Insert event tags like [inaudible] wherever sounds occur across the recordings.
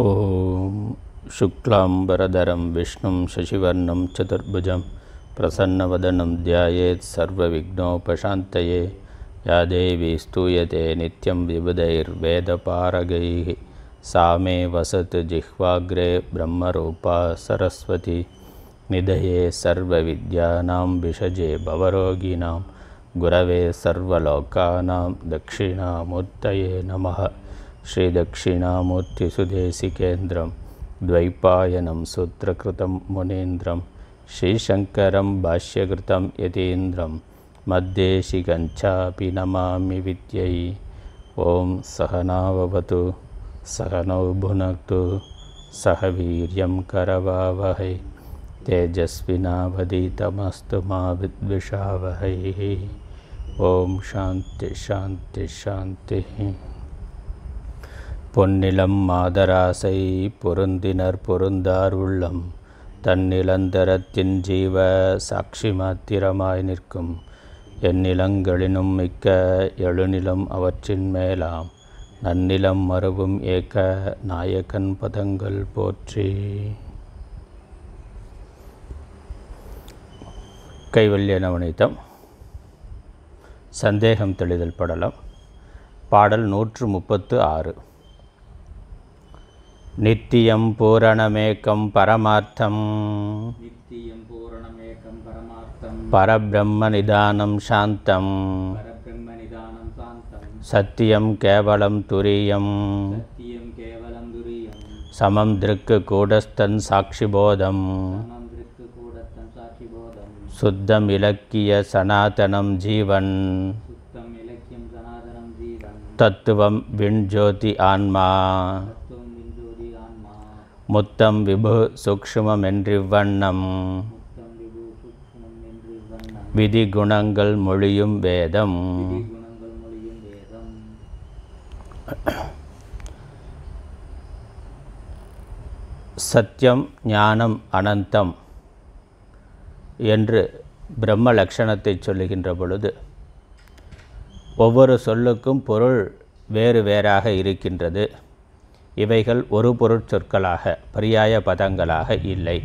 ॐ शुक्लाम्बरधरं विष्णुं शशिवर्णं चतुर्भुजं प्रसन्नवदनं ध्यायेत् सर्वविघ्नोपशान्तये या देवी स्तूयते नित्यं विबुधैर्वेदपारगैः सा मे वसत् जिह्वाग्रे ब्रह्मरूपा सरस्वती निधये सर्वविद्यानां विषजे भवरोगिणां गुरवे सर्वलोकानां दक्षिणामूर्तये नमः श्रीदक्षिणामूर्तिसुदेशिकेन्द्रं द्वैपायनं सूत्रकृतं मुनीन्द्रं श्रीशङ्करं भाष्यकृतं यतीन्द्रं मद्देशिकञ्चापि नमामि विद्यै ॐ सहनावतु सहनौ भुनक्तु वीर्यं करवावहै तेजस्विनावधीतमस्तु मा विद्विषावहैः ॐ शान्तिः शान्तिः பொன்னிலம் மாதராசை பொருந்தினர் பொருந்தார் உள்ளம் தன்னிலந்தரத்தின் ஜீவ சாட்சி மாத்திரமாய் நிற்கும் எந்நிலங்களினும் மிக்க எழுநிலம் அவற்றின் மேலாம் நன்னிலம் மறுவும் ஏக்க நாயகன் பதங்கள் போற்றி கைவல்ய நவநீதம் சந்தேகம் தெளிதல் படலம் பாடல் நூற்று முப்பத்து ஆறு नित्यं पूरणमेकं परमार्थम् परब्रह्मनिदानं शान्तं सत्यं केवलं तुरीयं समं दृक् கூடஸ்தன் சாட்சிபோதம் சுத்தம் இலக்கிய சனாதனம் ஜீவன் தத்துவம் விண்ஜோதி ஆன்மா முத்தம் விபு சூக்ஷமம் வண்ணம் விதி குணங்கள் மொழியும் வேதம் சத்தியம் ஞானம் அனந்தம் என்று பிரம்ம லக்ஷணத்தை சொல்லுகின்ற பொழுது ஒவ்வொரு சொல்லுக்கும் பொருள் வேறு வேறாக இருக்கின்றது இவைகள் ஒரு பொருட்சொற்களாக பரியாய பதங்களாக இல்லை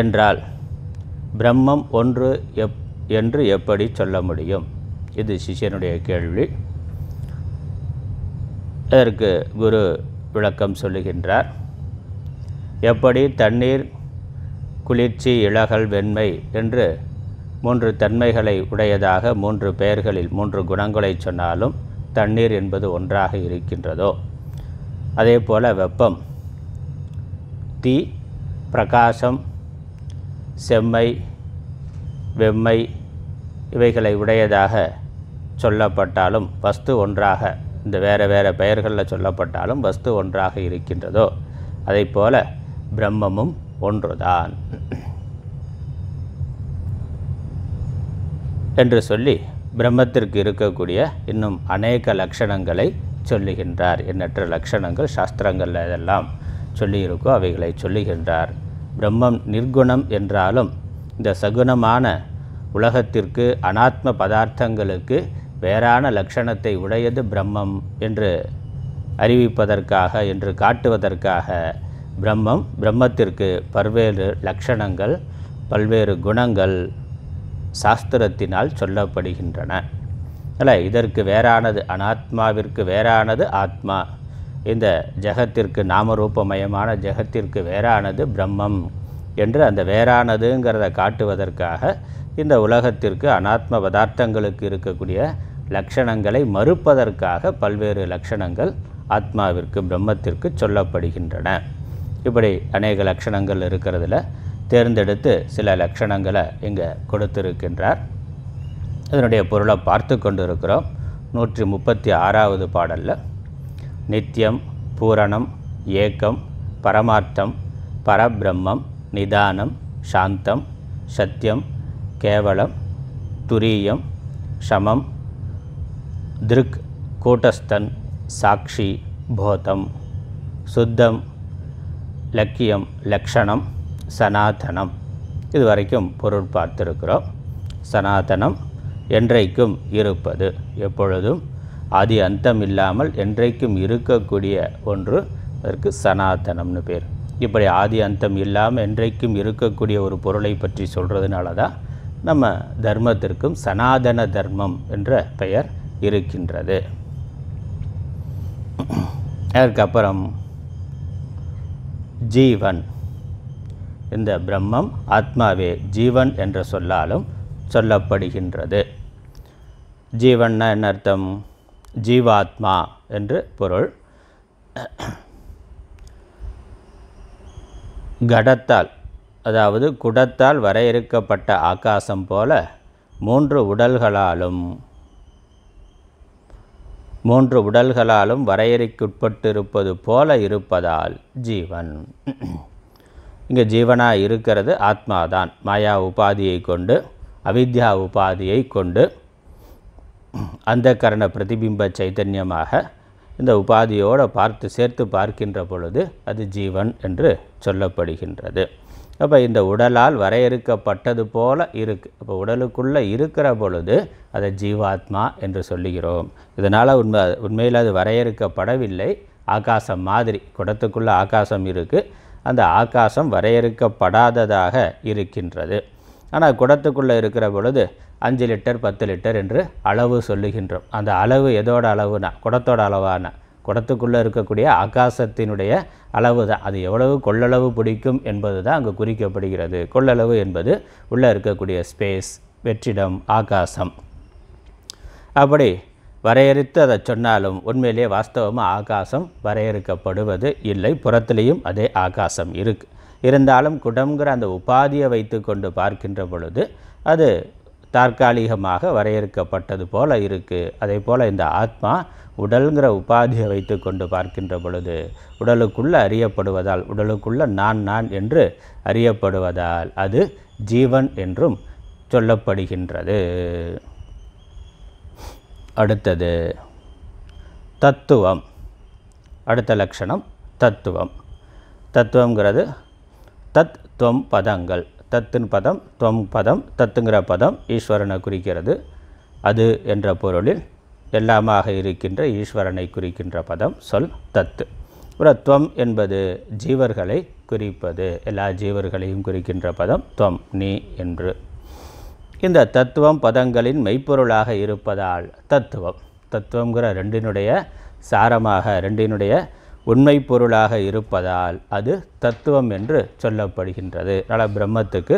என்றால் பிரம்மம் ஒன்று எப் என்று எப்படி சொல்ல முடியும் இது சிஷியனுடைய கேள்வி அதற்கு குரு விளக்கம் சொல்லுகின்றார் எப்படி தண்ணீர் குளிர்ச்சி இலகல் வெண்மை என்று மூன்று தன்மைகளை உடையதாக மூன்று பெயர்களில் மூன்று குணங்களை சொன்னாலும் தண்ணீர் என்பது ஒன்றாக இருக்கின்றதோ அதே போல் வெப்பம் தீ பிரகாசம் செம்மை வெம்மை இவைகளை உடையதாக சொல்லப்பட்டாலும் வஸ்து ஒன்றாக இந்த வேறு வேறு பெயர்களில் சொல்லப்பட்டாலும் வஸ்து ஒன்றாக இருக்கின்றதோ அதை போல பிரம்மமும் ஒன்றுதான் என்று சொல்லி பிரம்மத்திற்கு இருக்கக்கூடிய இன்னும் அநேக லட்சணங்களை சொல்லுகின்றார் எண்ணற்ற லட்சணங்கள் சாஸ்திரங்கள் இதெல்லாம் சொல்லியிருக்கோ அவைகளை சொல்லுகின்றார் பிரம்மம் நிர்குணம் என்றாலும் இந்த சகுணமான உலகத்திற்கு அனாத்ம பதார்த்தங்களுக்கு வேறான லட்சணத்தை உடையது பிரம்மம் என்று அறிவிப்பதற்காக என்று காட்டுவதற்காக பிரம்மம் பிரம்மத்திற்கு பல்வேறு லட்சணங்கள் பல்வேறு குணங்கள் சாஸ்திரத்தினால் சொல்லப்படுகின்றன அல்ல இதற்கு வேறானது அனாத்மாவிற்கு வேறானது ஆத்மா இந்த ஜெகத்திற்கு நாமரூபமயமான ஜெகத்திற்கு வேறானது பிரம்மம் என்று அந்த வேறானதுங்கிறத காட்டுவதற்காக இந்த உலகத்திற்கு அனாத்ம பதார்த்தங்களுக்கு இருக்கக்கூடிய லக்ஷணங்களை மறுப்பதற்காக பல்வேறு லக்ஷணங்கள் ஆத்மாவிற்கு பிரம்மத்திற்கு சொல்லப்படுகின்றன இப்படி அநேக லக்ஷணங்கள் இருக்கிறதுல தேர்ந்தெடுத்து சில லக்ஷணங்களை இங்கே கொடுத்திருக்கின்றார் அதனுடைய பொருளை பார்த்து கொண்டிருக்கிறோம் நூற்றி முப்பத்தி ஆறாவது பாடலில் நித்தியம் பூரணம் ஏக்கம் பரமார்த்தம் பரபிரம்மம் நிதானம் சாந்தம் சத்தியம் கேவலம் துரியம் சமம் திருக் கூட்டஸ்தன் சாட்சி போதம் சுத்தம் லக்கியம் லக்ஷணம் சனாதனம் இது வரைக்கும் பொருள் பார்த்துருக்கிறோம் சனாதனம் என்றைக்கும் இருப்பது எப்பொழுதும் ஆதி அந்தம் இல்லாமல் என்றைக்கும் இருக்கக்கூடிய ஒன்று அதற்கு சனாதனம்னு பேர் இப்படி ஆதி அந்தம் இல்லாமல் என்றைக்கும் இருக்கக்கூடிய ஒரு பொருளை பற்றி சொல்கிறதுனால தான் நம்ம தர்மத்திற்கும் சனாதன தர்மம் என்ற பெயர் இருக்கின்றது அதற்கப்புறம் ஜீவன் இந்த பிரம்மம் ஆத்மாவே ஜீவன் என்ற சொல்லாலும் சொல்லப்படுகின்றது ஜீவன்னா என்ன அர்த்தம் ஜீவாத்மா என்று பொருள் கடத்தால் அதாவது குடத்தால் வரையறுக்கப்பட்ட ஆகாசம் போல மூன்று உடல்களாலும் மூன்று உடல்களாலும் வரையறைக்குட்பட்டிருப்பது போல இருப்பதால் ஜீவன் இங்கே ஜீவனாக இருக்கிறது ஆத்மாதான் மாயா உபாதியை கொண்டு அவித்யா உபாதியை கொண்டு அந்த கரண பிரதிபிம்ப சைத்தன்யமாக இந்த உபாதியோடு பார்த்து சேர்த்து பார்க்கின்ற பொழுது அது ஜீவன் என்று சொல்லப்படுகின்றது அப்போ இந்த உடலால் வரையறுக்கப்பட்டது போல இருக்கு அப்போ உடலுக்குள்ளே இருக்கிற பொழுது அதை ஜீவாத்மா என்று சொல்லுகிறோம் இதனால் உண்மை உண்மையில் அது வரையறுக்கப்படவில்லை ஆகாசம் மாதிரி குடத்துக்குள்ளே ஆகாசம் இருக்குது அந்த ஆகாசம் வரையறுக்கப்படாததாக இருக்கின்றது ஆனால் குடத்துக்குள்ளே இருக்கிற பொழுது அஞ்சு லிட்டர் பத்து லிட்டர் என்று அளவு சொல்லுகின்றோம் அந்த அளவு எதோட அளவுனா குடத்தோட அளவான குடத்துக்குள்ளே இருக்கக்கூடிய ஆகாசத்தினுடைய அளவு தான் அது எவ்வளவு கொள்ளளவு பிடிக்கும் என்பது தான் அங்கு குறிக்கப்படுகிறது கொள்ளளவு என்பது உள்ளே இருக்கக்கூடிய ஸ்பேஸ் வெற்றிடம் ஆகாசம் அப்படி வரையறுத்து அதை சொன்னாலும் உண்மையிலேயே வாஸ்தவமாக ஆகாசம் வரையறுக்கப்படுவது இல்லை புறத்திலையும் அதே ஆகாசம் இருக்குது இருந்தாலும் குடம்ங்கிற அந்த உபாதியை வைத்து கொண்டு பார்க்கின்ற பொழுது அது தற்காலிகமாக வரையறுக்கப்பட்டது போல இருக்குது அதே போல் இந்த ஆத்மா உடல்கிற உபாதியை வைத்து கொண்டு பார்க்கின்ற பொழுது உடலுக்குள்ளே அறியப்படுவதால் உடலுக்குள்ளே நான் நான் என்று அறியப்படுவதால் அது ஜீவன் என்றும் சொல்லப்படுகின்றது அடுத்தது தத்துவம் அடுத்த லட்சணம் தத்துவம் தத்துவங்கிறது தத்துவம் பதங்கள் தத்துன் பதம் துவம் பதம் தத்துங்கிற பதம் ஈஸ்வரனை குறிக்கிறது அது என்ற பொருளில் எல்லாமாக இருக்கின்ற ஈஸ்வரனை குறிக்கின்ற பதம் சொல் தத்து துவம் என்பது ஜீவர்களை குறிப்பது எல்லா ஜீவர்களையும் குறிக்கின்ற பதம் துவம் நீ என்று இந்த தத்துவம் பதங்களின் மெய்ப்பொருளாக இருப்பதால் தத்துவம் தத்துவங்கிற ரெண்டினுடைய சாரமாக ரெண்டினுடைய உண்மை பொருளாக இருப்பதால் அது தத்துவம் என்று சொல்லப்படுகின்றது அதனால் பிரம்மத்துக்கு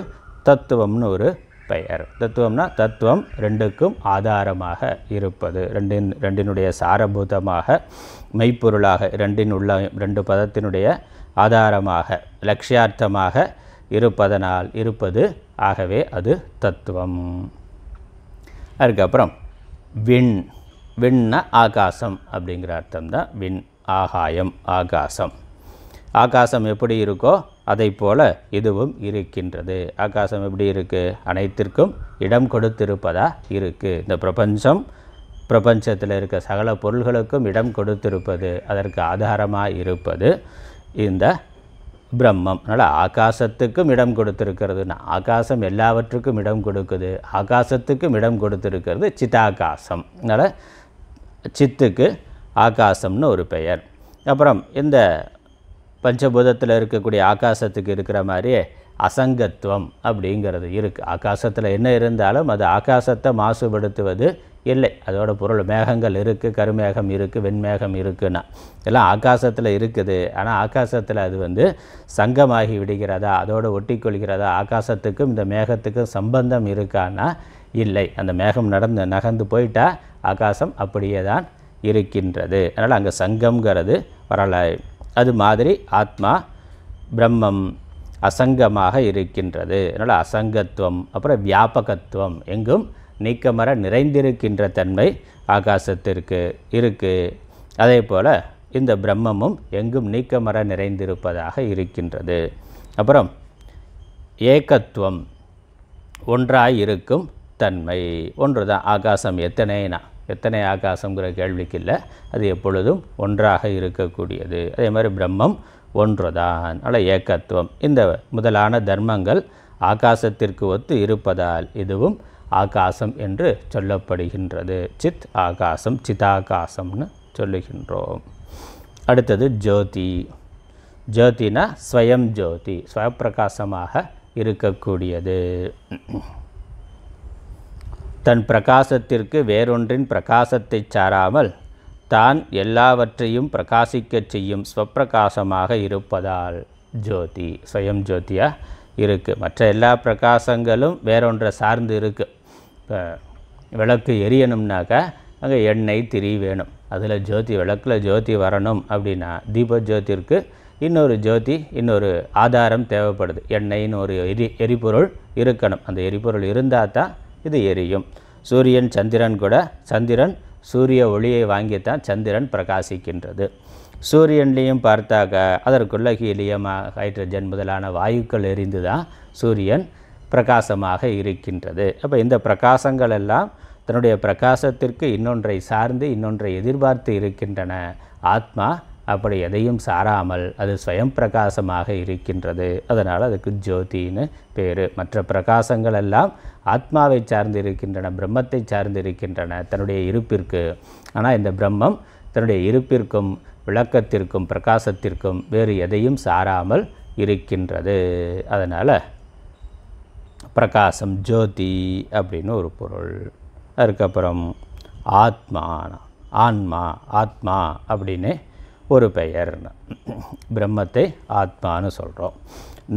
தத்துவம்னு ஒரு பெயர் தத்துவம்னா தத்துவம் ரெண்டுக்கும் ஆதாரமாக இருப்பது ரெண்டின் ரெண்டினுடைய சாரபூதமாக மெய்ப்பொருளாக ரெண்டின் உள்ள ரெண்டு பதத்தினுடைய ஆதாரமாக லட்சியார்த்தமாக இருப்பதனால் இருப்பது ஆகவே அது தத்துவம் அதுக்கப்புறம் விண் விண்ண ஆகாசம் அப்படிங்கிற அர்த்தம் தான் விண் ஆகாயம் ஆகாசம் ஆகாசம் எப்படி இருக்கோ அதை போல இதுவும் இருக்கின்றது ஆகாசம் எப்படி இருக்குது அனைத்திற்கும் இடம் கொடுத்திருப்பதா இருக்குது இந்த பிரபஞ்சம் பிரபஞ்சத்தில் இருக்க சகல பொருள்களுக்கும் இடம் கொடுத்திருப்பது அதற்கு ஆதாரமாக இருப்பது இந்த பிரம்மம் அதனால் ஆகாசத்துக்கும் இடம் கொடுத்துருக்கிறதுனா ஆகாசம் எல்லாவற்றுக்கும் இடம் கொடுக்குது ஆகாசத்துக்கும் இடம் கொடுத்துருக்கிறது சித்தாகாசம் அதனால் சித்துக்கு ஆகாசம்னு ஒரு பெயர் அப்புறம் இந்த பஞ்சபூதத்தில் இருக்கக்கூடிய ஆகாசத்துக்கு இருக்கிற மாதிரியே அசங்கத்துவம் அப்படிங்கிறது இருக்குது ஆகாசத்தில் என்ன இருந்தாலும் அது ஆகாசத்தை மாசுபடுத்துவது இல்லை அதோட பொருள் மேகங்கள் இருக்குது கருமேகம் இருக்குது வெண்மேகம் இருக்குன்னா எல்லாம் ஆகாசத்தில் இருக்குது ஆனால் ஆகாசத்தில் அது வந்து சங்கமாகி விடுகிறதா அதோடு ஒட்டி கொள்கிறதா ஆகாசத்துக்கும் இந்த மேகத்துக்கும் சம்பந்தம் இருக்கான்னா இல்லை அந்த மேகம் நடந்து நகர்ந்து போயிட்டால் ஆகாசம் அப்படியே தான் இருக்கின்றது அதனால் அங்கே சங்கம்ங்கிறது வரலாறு அது மாதிரி ஆத்மா பிரம்மம் அசங்கமாக இருக்கின்றது அதனால் அசங்கத்துவம் அப்புறம் வியாபகத்துவம் எங்கும் நீக்கமர நிறைந்திருக்கின்ற தன்மை ஆகாசத்திற்கு இருக்குது அதே போல் இந்த பிரம்மமும் எங்கும் நீக்கமர நிறைந்திருப்பதாக இருக்கின்றது அப்புறம் ஏகத்துவம் ஒன்றாய் இருக்கும் தன்மை ஒன்று தான் ஆகாசம் எத்தனைனா எத்தனை ஆகாசங்கிற கேள்விக்கு இல்லை அது எப்பொழுதும் ஒன்றாக இருக்கக்கூடியது அதே மாதிரி பிரம்மம் ஒன்றுதான் அல்ல ஏக்கத்துவம் இந்த முதலான தர்மங்கள் ஆகாசத்திற்கு ஒத்து இருப்பதால் இதுவும் ஆகாசம் என்று சொல்லப்படுகின்றது சித் ஆகாசம் சிதாகாசம்னு சொல்லுகின்றோம் அடுத்தது ஜோதி ஜோதினா ஸ்வயம் ஜோதி ஸ்வயப்பிரகாசமாக இருக்கக்கூடியது தன் பிரகாசத்திற்கு வேறொன்றின் பிரகாசத்தை சாராமல் தான் எல்லாவற்றையும் பிரகாசிக்கச் செய்யும் ஸ்வப்பிரகாசமாக இருப்பதால் ஜோதி சுயம் ஜோதியாக இருக்குது மற்ற எல்லா பிரகாசங்களும் வேறொன்றை சார்ந்து இருக்குது இப்போ விளக்கு எரியணும்னாக்கா அங்கே எண்ணெய் திரி வேணும் அதில் ஜோதி விளக்கில் ஜோதி வரணும் அப்படின்னா தீப ஜோதிற்கு இன்னொரு ஜோதி இன்னொரு ஆதாரம் தேவைப்படுது எண்ணெயின்னு ஒரு எரி எரிபொருள் இருக்கணும் அந்த எரிபொருள் இருந்தால் தான் இது எரியும் சூரியன் சந்திரன் கூட சந்திரன் சூரிய ஒளியை வாங்கித்தான் சந்திரன் பிரகாசிக்கின்றது சூரியன்லேயும் பார்த்தாக்க அதற்குள்ள ஹீலியம் ஹைட்ரஜன் முதலான வாயுக்கள் எரிந்து தான் சூரியன் பிரகாசமாக இருக்கின்றது அப்போ இந்த பிரகாசங்கள் எல்லாம் தன்னுடைய பிரகாசத்திற்கு இன்னொன்றை சார்ந்து இன்னொன்றை எதிர்பார்த்து இருக்கின்றன ஆத்மா அப்படி எதையும் சாராமல் அது ஸ்வயம் பிரகாசமாக இருக்கின்றது அதனால் அதுக்கு ஜோதின்னு பேர் மற்ற பிரகாசங்கள் எல்லாம் ஆத்மாவை சார்ந்து இருக்கின்றன பிரம்மத்தை சார்ந்து இருக்கின்றன தன்னுடைய இருப்பிற்கு ஆனால் இந்த பிரம்மம் தன்னுடைய இருப்பிற்கும் விளக்கத்திற்கும் பிரகாசத்திற்கும் வேறு எதையும் சாராமல் இருக்கின்றது அதனால் பிரகாசம் ஜோதி அப்படின்னு ஒரு பொருள் அதுக்கப்புறம் ஆத்மா ஆன்மா ஆத்மா அப்படின்னு ஒரு பெயர்னு பிரம்மத்தை ஆத்மான்னு சொல்கிறோம்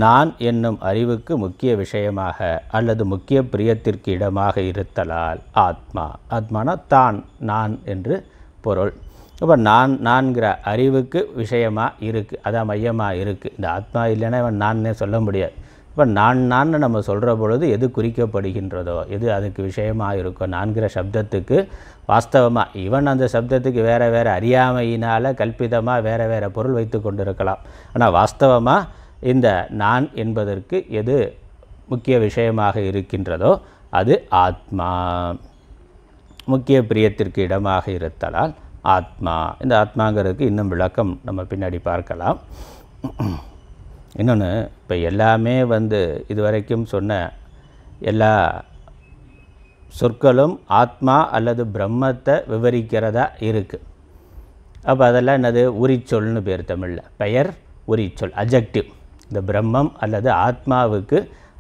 நான் என்னும் அறிவுக்கு முக்கிய விஷயமாக அல்லது முக்கிய பிரியத்திற்கு இடமாக இருத்தலால் ஆத்மா ஆத்மானா தான் நான் என்று பொருள் இப்போ நான் நான்கிற அறிவுக்கு விஷயமாக இருக்குது அதான் மையமாக இருக்குது இந்த ஆத்மா இல்லைன்னா இவன் நான்னே சொல்ல முடியாது இப்போ நான் நான் நம்ம சொல்கிற பொழுது எது குறிக்கப்படுகின்றதோ எது அதுக்கு விஷயமாக இருக்கோ நான்கிற சப்தத்துக்கு வாஸ்தவமாக ஈவன் அந்த சப்தத்துக்கு வேறு வேறு அறியாமையினால் கல்பிதமாக வேறு வேறு பொருள் வைத்து கொண்டிருக்கலாம் ஆனால் வாஸ்தவமாக இந்த நான் என்பதற்கு எது முக்கிய விஷயமாக இருக்கின்றதோ அது ஆத்மா முக்கிய பிரியத்திற்கு இடமாக இருத்தலால் ஆத்மா இந்த ஆத்மாங்கிறதுக்கு இன்னும் விளக்கம் நம்ம பின்னாடி பார்க்கலாம் இன்னொன்று இப்போ எல்லாமே வந்து இது வரைக்கும் சொன்ன எல்லா சொற்களும் ஆத்மா அல்லது பிரம்மத்தை விவரிக்கிறதா இருக்குது அப்போ அதெல்லாம் என்னது உரிச்சொல்னு பேர் தமிழில் பெயர் உரிச்சொல் அஜெக்டிவ் இந்த பிரம்மம் அல்லது ஆத்மாவுக்கு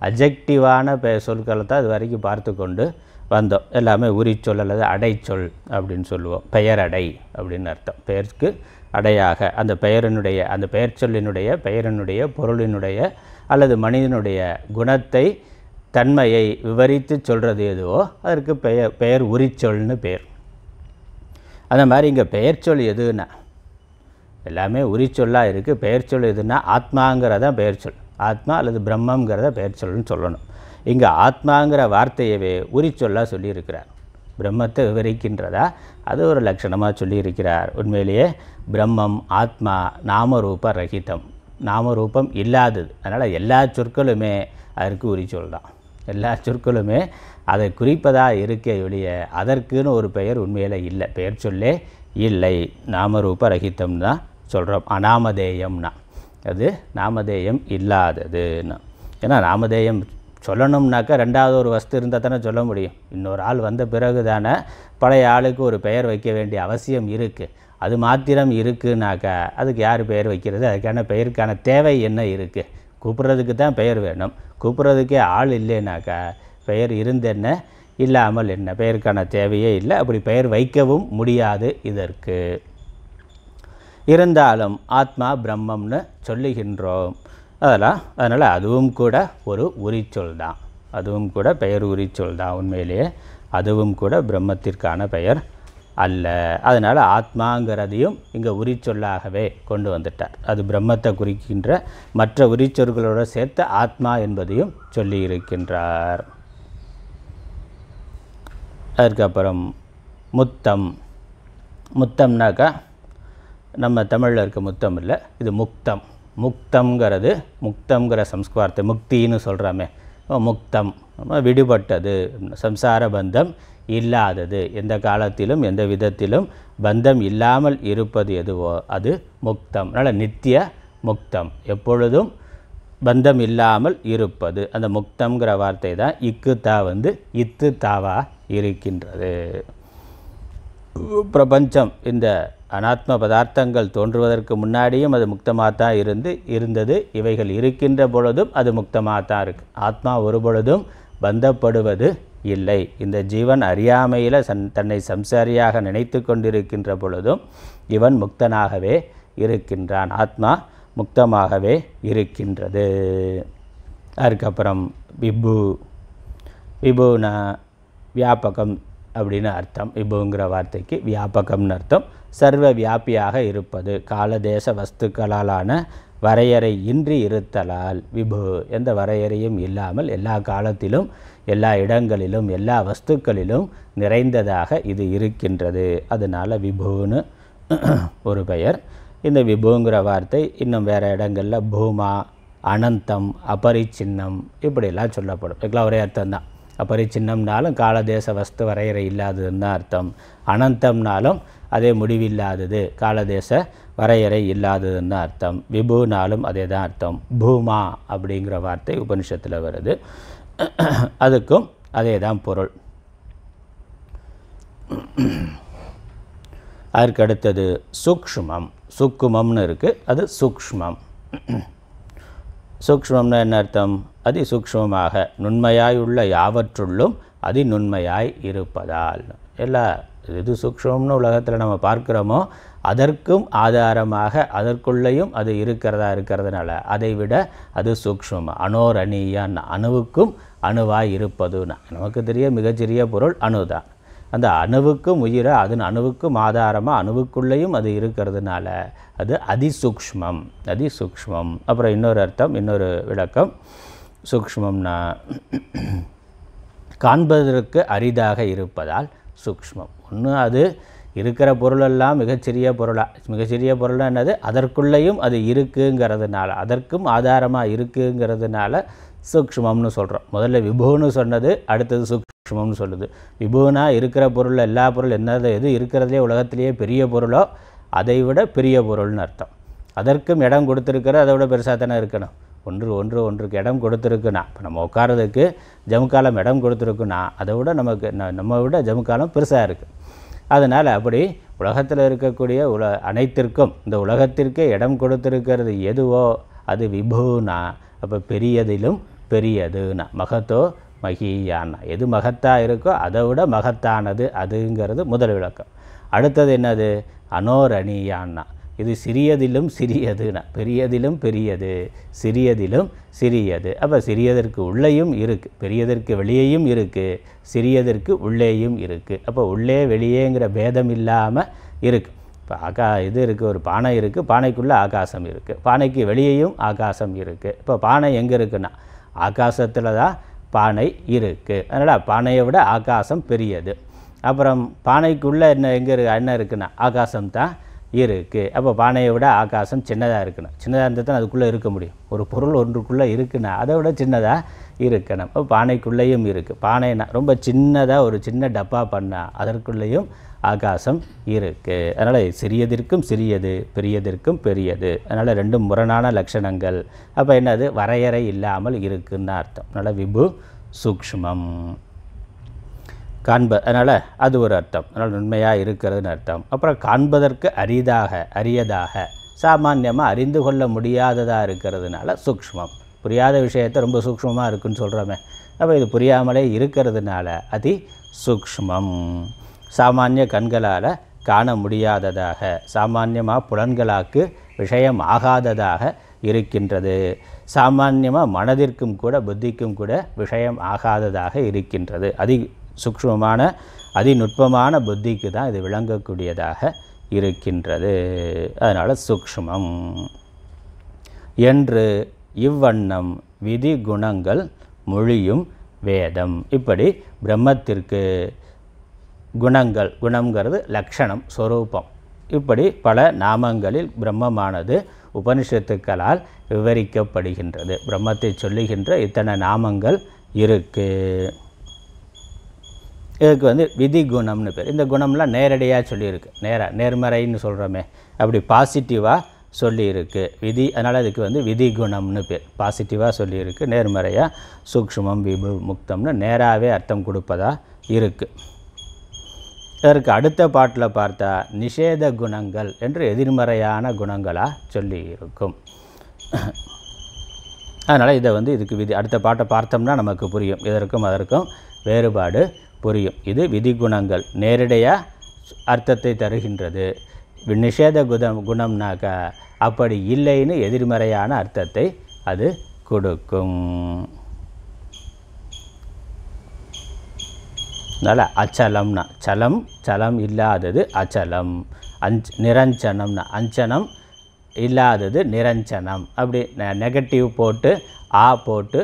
அஜெக்டிவான பெ சொற்களை தான் இது வரைக்கும் பார்த்து கொண்டு வந்தோம் எல்லாமே உரிச்சொல் அல்லது அடைச்சொல் அப்படின்னு சொல்லுவோம் பெயரடை அப்படின்னு அர்த்தம் பெயருக்கு அடையாக அந்த பெயரினுடைய அந்த பெயர் சொல்லினுடைய பெயரினுடைய பொருளினுடைய அல்லது மனிதனுடைய குணத்தை தன்மையை விவரித்து சொல்கிறது எதுவோ அதற்கு பெயர் பெயர் உரிச்சொல்னு பேர் அந்த மாதிரி இங்கே பெயர் சொல் எதுன்னா எல்லாமே உரிச்சொல்லாக இருக்குது பெயர் சொல் எதுனா ஆத்மாங்கிறதான் பெயர் சொல் ஆத்மா அல்லது பிரம்மங்கிறத பெயர் சொல்லுன்னு சொல்லணும் இங்கே ஆத்மாங்கிற வார்த்தையவே உரிச்சொல்லாக சொல்லியிருக்கிறார் பிரம்மத்தை விவரிக்கின்றதா அது ஒரு லட்சணமாக சொல்லியிருக்கிறார் உண்மையிலேயே பிரம்மம் ஆத்மா நாமரூப ரகிதம் நாமரூபம் இல்லாதது அதனால் எல்லா சொற்களுமே அதற்கு உரி தான் எல்லா சொற்களுமே அதை குறிப்பதாக இருக்க ஒழிய அதற்குன்னு ஒரு பெயர் உண்மையில் இல்லை பெயர் சொல்லே இல்லை நாமரூப ரகித்தம்னு தான் சொல்கிறோம் அநாமதேயம்னா அது நாமதேயம் இல்லாததுன்னு ஏன்னா நாமதேயம் சொல்லணும்னாக்கா ரெண்டாவது ஒரு வஸ்து இருந்தால் தானே சொல்ல முடியும் இன்னொரு ஆள் வந்த பிறகு தானே பழைய ஆளுக்கு ஒரு பெயர் வைக்க வேண்டிய அவசியம் இருக்குது அது மாத்திரம் இருக்குனாக்கா அதுக்கு யார் பெயர் வைக்கிறது அதுக்கான பெயருக்கான தேவை என்ன இருக்குது கூப்பிட்றதுக்கு தான் பெயர் வேணும் கூப்பிட்றதுக்கே ஆள் இல்லைனாக்கா பெயர் இருந்தென்ன இல்லாமல் என்ன பெயருக்கான தேவையே இல்லை அப்படி பெயர் வைக்கவும் முடியாது இதற்கு இருந்தாலும் ஆத்மா பிரம்மம்னு சொல்லுகின்றோம் அதெல்லாம் அதனால் அதுவும் கூட ஒரு உரிச்சொல் தான் அதுவும் கூட பெயர் உரிச்சொல் தான் உண்மையிலேயே அதுவும் கூட பிரம்மத்திற்கான பெயர் அல்ல அதனால் ஆத்மாங்கிறதையும் இங்கே உரிச்சொல்லாகவே கொண்டு வந்துட்டார் அது பிரம்மத்தை குறிக்கின்ற மற்ற உரிச்சொற்களோடு சேர்த்து ஆத்மா என்பதையும் சொல்லியிருக்கின்றார் அதுக்கப்புறம் முத்தம் முத்தம்னாக்கா நம்ம தமிழில் இருக்க முத்தம் இல்லை இது முக்தம் முக்தங்கிறது முக்தங்கிற சம்ஸ்கார்த்தை முக்தின்னு சொல்கிறாமே முக்தம் விடுபட்டது சம்சார பந்தம் இல்லாதது எந்த காலத்திலும் எந்த விதத்திலும் பந்தம் இல்லாமல் இருப்பது எதுவோ அது முக்தம் அதனால் நித்திய முக்தம் எப்பொழுதும் பந்தம் இல்லாமல் இருப்பது அந்த முக்தங்கிற வார்த்தை தான் இக்கு தா வந்து இத்து தாவாக இருக்கின்றது பிரபஞ்சம் இந்த அனாத்ம பதார்த்தங்கள் தோன்றுவதற்கு முன்னாடியும் அது முக்தமாக தான் இருந்து இருந்தது இவைகள் இருக்கின்ற பொழுதும் அது முக்தமாக தான் இருக்குது ஆத்மா ஒரு பொழுதும் பந்தப்படுவது இல்லை இந்த ஜீவன் அறியாமையில் சன் தன்னை சம்சாரியாக நினைத்து கொண்டிருக்கின்ற பொழுதும் இவன் முக்தனாகவே இருக்கின்றான் ஆத்மா முக்தமாகவே இருக்கின்றது அதுக்கப்புறம் விபு விபுனா வியாபகம் அப்படின்னு அர்த்தம் விபுங்கிற வார்த்தைக்கு வியாபகம்னு அர்த்தம் சர்வ வியாபியாக இருப்பது காலதேச வஸ்துக்களாலான வரையறை இன்றி இருத்தலால் விபு எந்த வரையறையும் இல்லாமல் எல்லா காலத்திலும் எல்லா இடங்களிலும் எல்லா வஸ்துக்களிலும் நிறைந்ததாக இது இருக்கின்றது அதனால் விபுன்னு [clears throat] ஒரு பெயர் இந்த விபுங்கிற வார்த்தை இன்னும் வேறு இடங்களில் பூமா அனந்தம் அபரிச்சின்னம் இப்படிலாம் சொல்லப்படும் இதுக்கெல்லாம் ஒரே அர்த்தம் தான் அபரிச்சின்னம்னாலும் காலதேச வஸ்து வரையறை இல்லாததுன்னு அர்த்தம் அனந்தம்னாலும் அதே முடிவில்லாதது காலதேச வரையறை இல்லாததுன்னு அர்த்தம் விபுனாலும் அதே தான் அர்த்தம் பூமா அப்படிங்கிற வார்த்தை உபனிஷத்தில் வருது அதுக்கும் அதே தான் பொருள் அதற்கடுத்தது சூக்ஷ்மம் சுக்குமம்னு இருக்குது அது சூக்ஷ்மம் சூக்மம்னா என்ன அர்த்தம் அதி சூக்மமாக நுண்மையாய் உள்ள யாவற்றுள்ளும் அதி நுண்மையாய் இருப்பதால் எல்லா எது சூக்ஷம்னு உலகத்தில் நம்ம பார்க்குறோமோ அதற்கும் ஆதாரமாக அதற்குள்ளேயும் அது இருக்கிறதா இருக்கிறதுனால அதை விட அது சூக்ஷம் அனோரணியான் அணுவுக்கும் அணுவாக இருப்பதுன்னா நமக்கு தெரிய மிகச்சிறிய பொருள் அணு தான் அந்த அணுவுக்கும் உயிரை அதன் அணுவுக்கும் ஆதாரமாக அணுவுக்குள்ளேயும் அது இருக்கிறதுனால அது அதிசூக்மம் அதிசூக்மம் அப்புறம் இன்னொரு அர்த்தம் இன்னொரு விளக்கம் சூக்மம்னா காண்பதற்கு அரிதாக இருப்பதால் சூக்மம் ஒன்று அது இருக்கிற பொருளெல்லாம் மிகச்சிறிய பொருளாக மிகச்சிறிய பொருளாக என்னது அதற்குள்ளேயும் அது இருக்குங்கிறதுனால அதற்கும் ஆதாரமாக இருக்குங்கிறதுனால சூக்ஷ்மம்னு சொல்கிறோம் முதல்ல விபுன்னு சொன்னது அடுத்தது சூக்ஷ்மம்னு சொல்லுது விபுனா இருக்கிற பொருள் எல்லா பொருள் என்னது எது இருக்கிறதுலே உலகத்திலேயே பெரிய பொருளோ அதை விட பெரிய பொருள்னு அர்த்தம் அதற்கும் இடம் கொடுத்துருக்கிற அதை விட பெருசாக தானே இருக்கணும் ஒன்று ஒன்று ஒன்றுக்கு இடம் கொடுத்துருக்குண்ணா இப்போ நம்ம உட்காரதுக்கு ஜமுக்காலம் இடம் கொடுத்துருக்குண்ணா அதை விட நமக்கு நம்ம விட ஜமுக்காலம் பெருசாக இருக்குது அதனால் அப்படி உலகத்தில் இருக்கக்கூடிய உல அனைத்திற்கும் இந்த உலகத்திற்கே இடம் கொடுத்திருக்கிறது எதுவோ அது விபுனா அப்போ பெரியதிலும் பெரியதுனா மகத்தோ மகியானா எது மகத்தாக இருக்கோ அதை விட மகத்தானது அதுங்கிறது முதல் விளக்கம் அடுத்தது என்னது அனோரணியான்னா இது சிறியதிலும் சிறியதுனா பெரியதிலும் பெரியது சிறியதிலும் சிறியது அப்போ சிறியதற்கு உள்ளேயும் இருக்குது பெரியதற்கு வெளியேயும் இருக்குது சிறியதற்கு உள்ளேயும் இருக்குது அப்போ உள்ளே வெளியேங்கிற பேதம் இல்லாமல் இருக்குது இப்போ ஆகா இது இருக்குது ஒரு பானை இருக்குது பானைக்குள்ளே ஆகாசம் இருக்குது பானைக்கு வெளியேயும் ஆகாசம் இருக்குது இப்போ பானை எங்கே இருக்குன்னா ஆகாசத்தில் தான் பானை இருக்குது அதனால் பானையை விட ஆகாசம் பெரியது அப்புறம் பானைக்குள்ளே என்ன எங்கே இருக்கு என்ன இருக்குன்னா ஆகாசம் தான் இருக்குது அப்போ பானையை விட ஆகாசம் சின்னதாக இருக்கணும் சின்னதாக இருந்தால் தான் அதுக்குள்ளே இருக்க முடியும் ஒரு பொருள் ஒன்றுக்குள்ளே இருக்குன்னா அதை விட சின்னதாக இருக்கணும் அப்போ பானைக்குள்ளேயும் இருக்குது பானைனா ரொம்ப சின்னதாக ஒரு சின்ன டப்பா பண்ணால் அதற்குள்ளேயும் ஆகாசம் இருக்குது அதனால் சிறியதிற்கும் சிறியது பெரியதிற்கும் பெரியது அதனால் ரெண்டும் முரணான லட்சணங்கள் அப்போ என்னது வரையறை இல்லாமல் இருக்குன்னு அர்த்தம் அதனால் விபு சூக்ஷ்மம் காண்ப அதனால் அது ஒரு அர்த்தம் அதனால் நுண்மையாக இருக்கிறதுன்னு அர்த்தம் அப்புறம் காண்பதற்கு அரிதாக அரியதாக சாமானியமாக அறிந்து கொள்ள முடியாததாக இருக்கிறதுனால சூக்மம் புரியாத விஷயத்தை ரொம்ப சூக்மமாக இருக்குன்னு சொல்கிறோமே அப்போ இது புரியாமலே இருக்கிறதுனால அதி சூக்மம் சாமானிய கண்களால் காண முடியாததாக சாமானியமாக புலன்களாக்கு விஷயம் ஆகாததாக இருக்கின்றது சாமானியமாக மனதிற்கும் கூட புத்திக்கும் கூட விஷயம் ஆகாததாக இருக்கின்றது அதி சூக்ஷமான அதிநுட்பமான புத்திக்கு தான் இது விளங்கக்கூடியதாக இருக்கின்றது அதனால் சூக்ஷ்மம் என்று இவ்வண்ணம் விதி குணங்கள் மொழியும் வேதம் இப்படி பிரம்மத்திற்கு குணங்கள் குணங்கிறது லக்ஷணம் ஸ்வரூபம் இப்படி பல நாமங்களில் பிரம்மமானது உபனிஷத்துக்களால் விவரிக்கப்படுகின்றது பிரம்மத்தை சொல்லுகின்ற இத்தனை நாமங்கள் இருக்குது இதுக்கு வந்து விதி குணம்னு பேர் இந்த குணம்லாம் நேரடியாக சொல்லியிருக்கு நேராக நேர்மறைன்னு சொல்கிறோமே அப்படி பாசிட்டிவாக சொல்லியிருக்கு விதி அதனால் அதுக்கு வந்து விதி குணம்னு பேர் பாசிட்டிவாக சொல்லியிருக்கு நேர்மறையாக சூக்ஷ்மம் விபு முக்தம்னு நேராகவே அர்த்தம் கொடுப்பதாக இருக்குது இதற்கு அடுத்த பாட்டில் பார்த்தா நிஷேத குணங்கள் என்று எதிர்மறையான குணங்களாக சொல்லி இருக்கும் அதனால் இதை வந்து இதுக்கு விதி அடுத்த பாட்டை பார்த்தோம்னா நமக்கு புரியும் இதற்கும் அதற்கும் வேறுபாடு புரியும் இது விதிகுணங்கள் நேரடியாக அர்த்தத்தை தருகின்றது நிஷேத குணம் குணம்னாக்கா அப்படி இல்லைன்னு எதிர்மறையான அர்த்தத்தை அது கொடுக்கும் அதனால் அச்சலம்னா சலம் சலம் இல்லாதது அச்சலம் அஞ்ச் நிரஞ்சனம்னா அஞ்சனம் இல்லாதது நிரஞ்சனம் அப்படி நெகட்டிவ் போட்டு ஆ போட்டு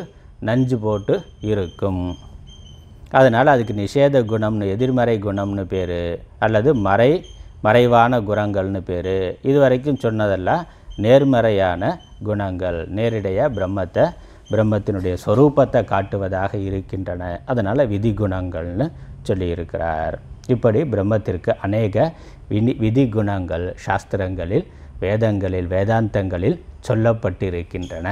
நஞ்சு போட்டு இருக்கும் அதனால் அதுக்கு நிஷேத குணம்னு எதிர்மறை குணம்னு பேர் அல்லது மறை மறைவான குணங்கள்னு பேர் இது வரைக்கும் சொன்னதெல்லாம் நேர்மறையான குணங்கள் நேரிடையாக பிரம்மத்தை பிரம்மத்தினுடைய ஸ்வரூபத்தை காட்டுவதாக இருக்கின்றன அதனால் விதி குணங்கள்னு சொல்லியிருக்கிறார் இப்படி பிரம்மத்திற்கு அநேக வினி விதி குணங்கள் சாஸ்திரங்களில் வேதங்களில் வேதாந்தங்களில் சொல்லப்பட்டிருக்கின்றன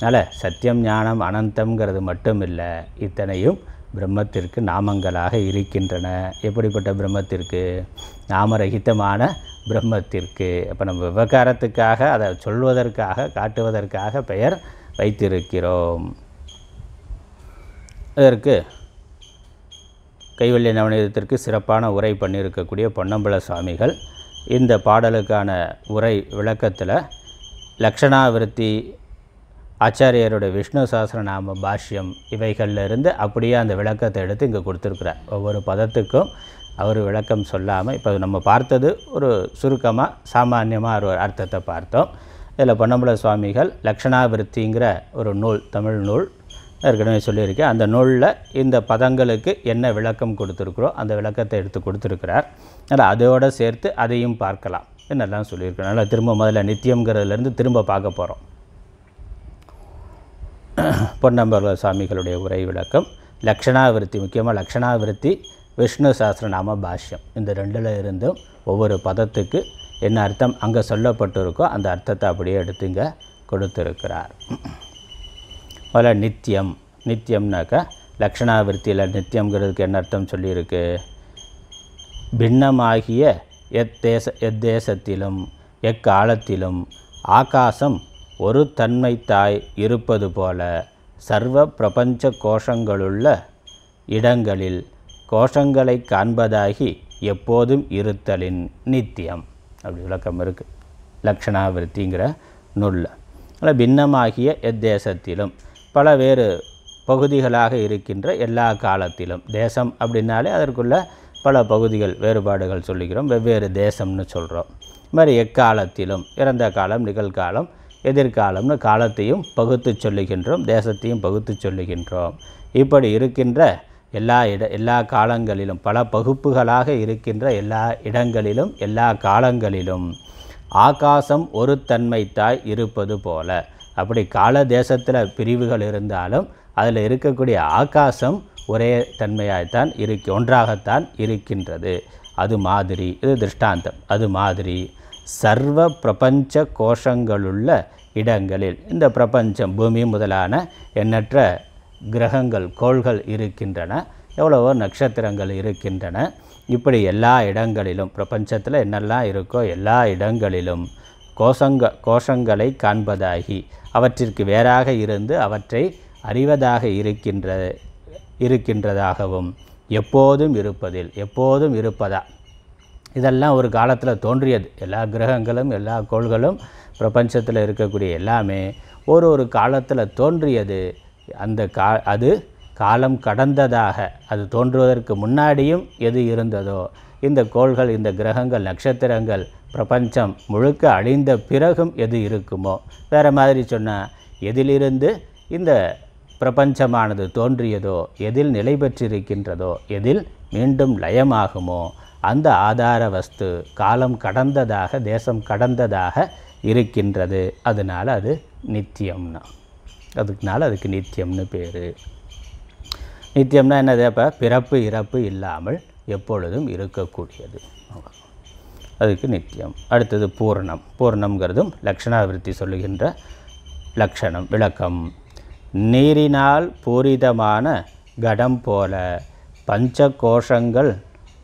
அதனால் சத்தியம் ஞானம் அனந்தம்ங்கிறது மட்டும் இல்லை இத்தனையும் பிரம்மத்திற்கு நாமங்களாக இருக்கின்றன எப்படிப்பட்ட பிரம்மத்திற்கு நாமரகிதமான பிரம்மத்திற்கு அப்போ நம்ம விவகாரத்துக்காக அதை சொல்வதற்காக காட்டுவதற்காக பெயர் வைத்திருக்கிறோம் இதற்கு கைவல்லிய நவநீதத்திற்கு சிறப்பான உரை பண்ணியிருக்கக்கூடிய பொன்னம்பல சுவாமிகள் இந்த பாடலுக்கான உரை விளக்கத்தில் லக்ஷணாவிருத்தி ஆச்சாரியருடைய விஷ்ணு சாஸ்திரநாம பாஷ்யம் இவைகளில் இருந்து அப்படியே அந்த விளக்கத்தை எடுத்து இங்கே கொடுத்துருக்குறார் ஒவ்வொரு பதத்துக்கும் அவர் விளக்கம் சொல்லாமல் இப்போ நம்ம பார்த்தது ஒரு சுருக்கமாக சாமானியமாக ஒரு அர்த்தத்தை பார்த்தோம் இதில் பொன்னம்பல சுவாமிகள் லக்ஷணாவிருத்திங்கிற ஒரு நூல் தமிழ் நூல் ஏற்கனவே சொல்லியிருக்கேன் அந்த நூலில் இந்த பதங்களுக்கு என்ன விளக்கம் கொடுத்துருக்குறோ அந்த விளக்கத்தை எடுத்து கொடுத்துருக்கிறார் அதனால் அதோடு சேர்த்து அதையும் பார்க்கலாம் என்னெல்லாம் சொல்லியிருக்கிறோம் அதனால் திரும்ப முதல்ல நித்தியங்கிறதுலேருந்து திரும்ப பார்க்க போகிறோம் [clears throat] பொன்னம்பல சுவாமிகளுடைய உரை விளக்கம் லக்ஷணாவிருத்தி முக்கியமாக லக்ஷணாவிருத்தி விஷ்ணு சாஸ்திரநாம பாஷ்யம் இந்த ரெண்டில் இருந்தும் ஒவ்வொரு பதத்துக்கு என்ன அர்த்தம் அங்கே சொல்லப்பட்டிருக்கோ அந்த அர்த்தத்தை அப்படியே எடுத்துங்க கொடுத்துருக்கிறார் முதல்ல நித்தியம் நித்தியம்னாக்கா லக்ஷணாவிருத்தியில் நித்தியங்கிறதுக்கு என்ன அர்த்தம் சொல்லியிருக்கு பின்னமாகிய எத் தேச எத் தேசத்திலும் எக்காலத்திலும் ஆகாசம் ஒரு தன்மை தாய் இருப்பது போல சர்வ பிரபஞ்ச கோஷங்களுள்ள இடங்களில் கோஷங்களை காண்பதாகி எப்போதும் இருத்தலின் நித்தியம் அப்படி விளக்கம் இருக்குது லக்ஷணாவிருத்திங்கிற நூலில் அதில் பின்னமாகிய எத்தேசத்திலும் பல வேறு பகுதிகளாக இருக்கின்ற எல்லா காலத்திலும் தேசம் அப்படின்னாலே அதற்குள்ள பல பகுதிகள் வேறுபாடுகள் சொல்லுகிறோம் வெவ்வேறு தேசம்னு சொல்கிறோம் இது மாதிரி எக்காலத்திலும் இறந்த காலம் நிகழ்காலம் எதிர்காலம்னு காலத்தையும் பகுத்து சொல்லுகின்றோம் தேசத்தையும் பகுத்து சொல்லுகின்றோம் இப்படி இருக்கின்ற எல்லா இட எல்லா காலங்களிலும் பல பகுப்புகளாக இருக்கின்ற எல்லா இடங்களிலும் எல்லா காலங்களிலும் ஆகாசம் ஒரு தன்மைத்தாய் இருப்பது போல அப்படி கால தேசத்தில் பிரிவுகள் இருந்தாலும் அதில் இருக்கக்கூடிய ஆகாசம் ஒரே தன்மையாகத்தான் இருக்கு ஒன்றாகத்தான் இருக்கின்றது அது மாதிரி இது திருஷ்டாந்தம் அது மாதிரி சர்வ பிரபஞ்ச கோஷங்களுள்ள இடங்களில் இந்த பிரபஞ்சம் பூமி முதலான எண்ணற்ற கிரகங்கள் கோள்கள் இருக்கின்றன எவ்வளவோ நட்சத்திரங்கள் இருக்கின்றன இப்படி எல்லா இடங்களிலும் பிரபஞ்சத்தில் என்னெல்லாம் இருக்கோ எல்லா இடங்களிலும் கோஷங்க கோஷங்களை காண்பதாகி அவற்றிற்கு வேறாக இருந்து அவற்றை அறிவதாக இருக்கின்ற இருக்கின்றதாகவும் எப்போதும் இருப்பதில் எப்போதும் இருப்பதா இதெல்லாம் ஒரு காலத்தில் தோன்றியது எல்லா கிரகங்களும் எல்லா கோள்களும் பிரபஞ்சத்தில் இருக்கக்கூடிய எல்லாமே ஒரு ஒரு காலத்தில் தோன்றியது அந்த கா அது காலம் கடந்ததாக அது தோன்றுவதற்கு முன்னாடியும் எது இருந்ததோ இந்த கோள்கள் இந்த கிரகங்கள் நட்சத்திரங்கள் பிரபஞ்சம் முழுக்க அழிந்த பிறகும் எது இருக்குமோ வேறு மாதிரி சொன்னால் எதிலிருந்து இந்த பிரபஞ்சமானது தோன்றியதோ எதில் நிலை பெற்றிருக்கின்றதோ எதில் மீண்டும் லயமாகுமோ அந்த ஆதார வஸ்து காலம் கடந்ததாக தேசம் கடந்ததாக இருக்கின்றது அதனால் அது நித்தியம்னா அதுக்குனால அதுக்கு நித்தியம்னு பேர் நித்தியம்னா என்னது அப்போ பிறப்பு இறப்பு இல்லாமல் எப்பொழுதும் இருக்கக்கூடியது அதுக்கு நித்தியம் அடுத்தது பூர்ணம் பூர்ணம்ங்கிறதும் லக்ஷணாவிருத்தி சொல்லுகின்ற லக்ஷணம் விளக்கம் நீரினால் பூரிதமான கடம் போல பஞ்ச கோஷங்கள்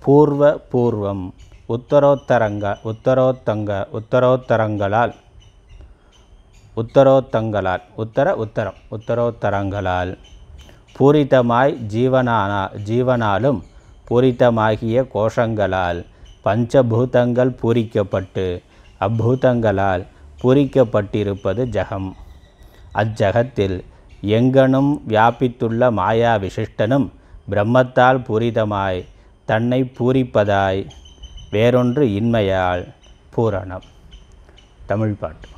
பூர்வ பூர்வம் உத்தரோத்தரங்க உத்தரோத்தங்க உத்தரோத்தரங்களால் உத்தரோத்தங்களால் உத்தர உத்தரம் உத்தரோத்தரங்களால் பூரிதமாய் ஜீவனானா ஜீவனாலும் பூரிதமாகிய கோஷங்களால் பஞ்சபூதங்கள் பூரிக்கப்பட்டு அப்பூதங்களால் பூரிக்கப்பட்டிருப்பது ஜகம் அஜகத்தில் எங்கனும் வியாபித்துள்ள மாயா விசிஷ்டனும் பிரம்மத்தால் பூரிதமாய் தன்னை பூரிப்பதாய் வேறொன்று இன்மையால் பூரணம் தமிழ் பாட்டு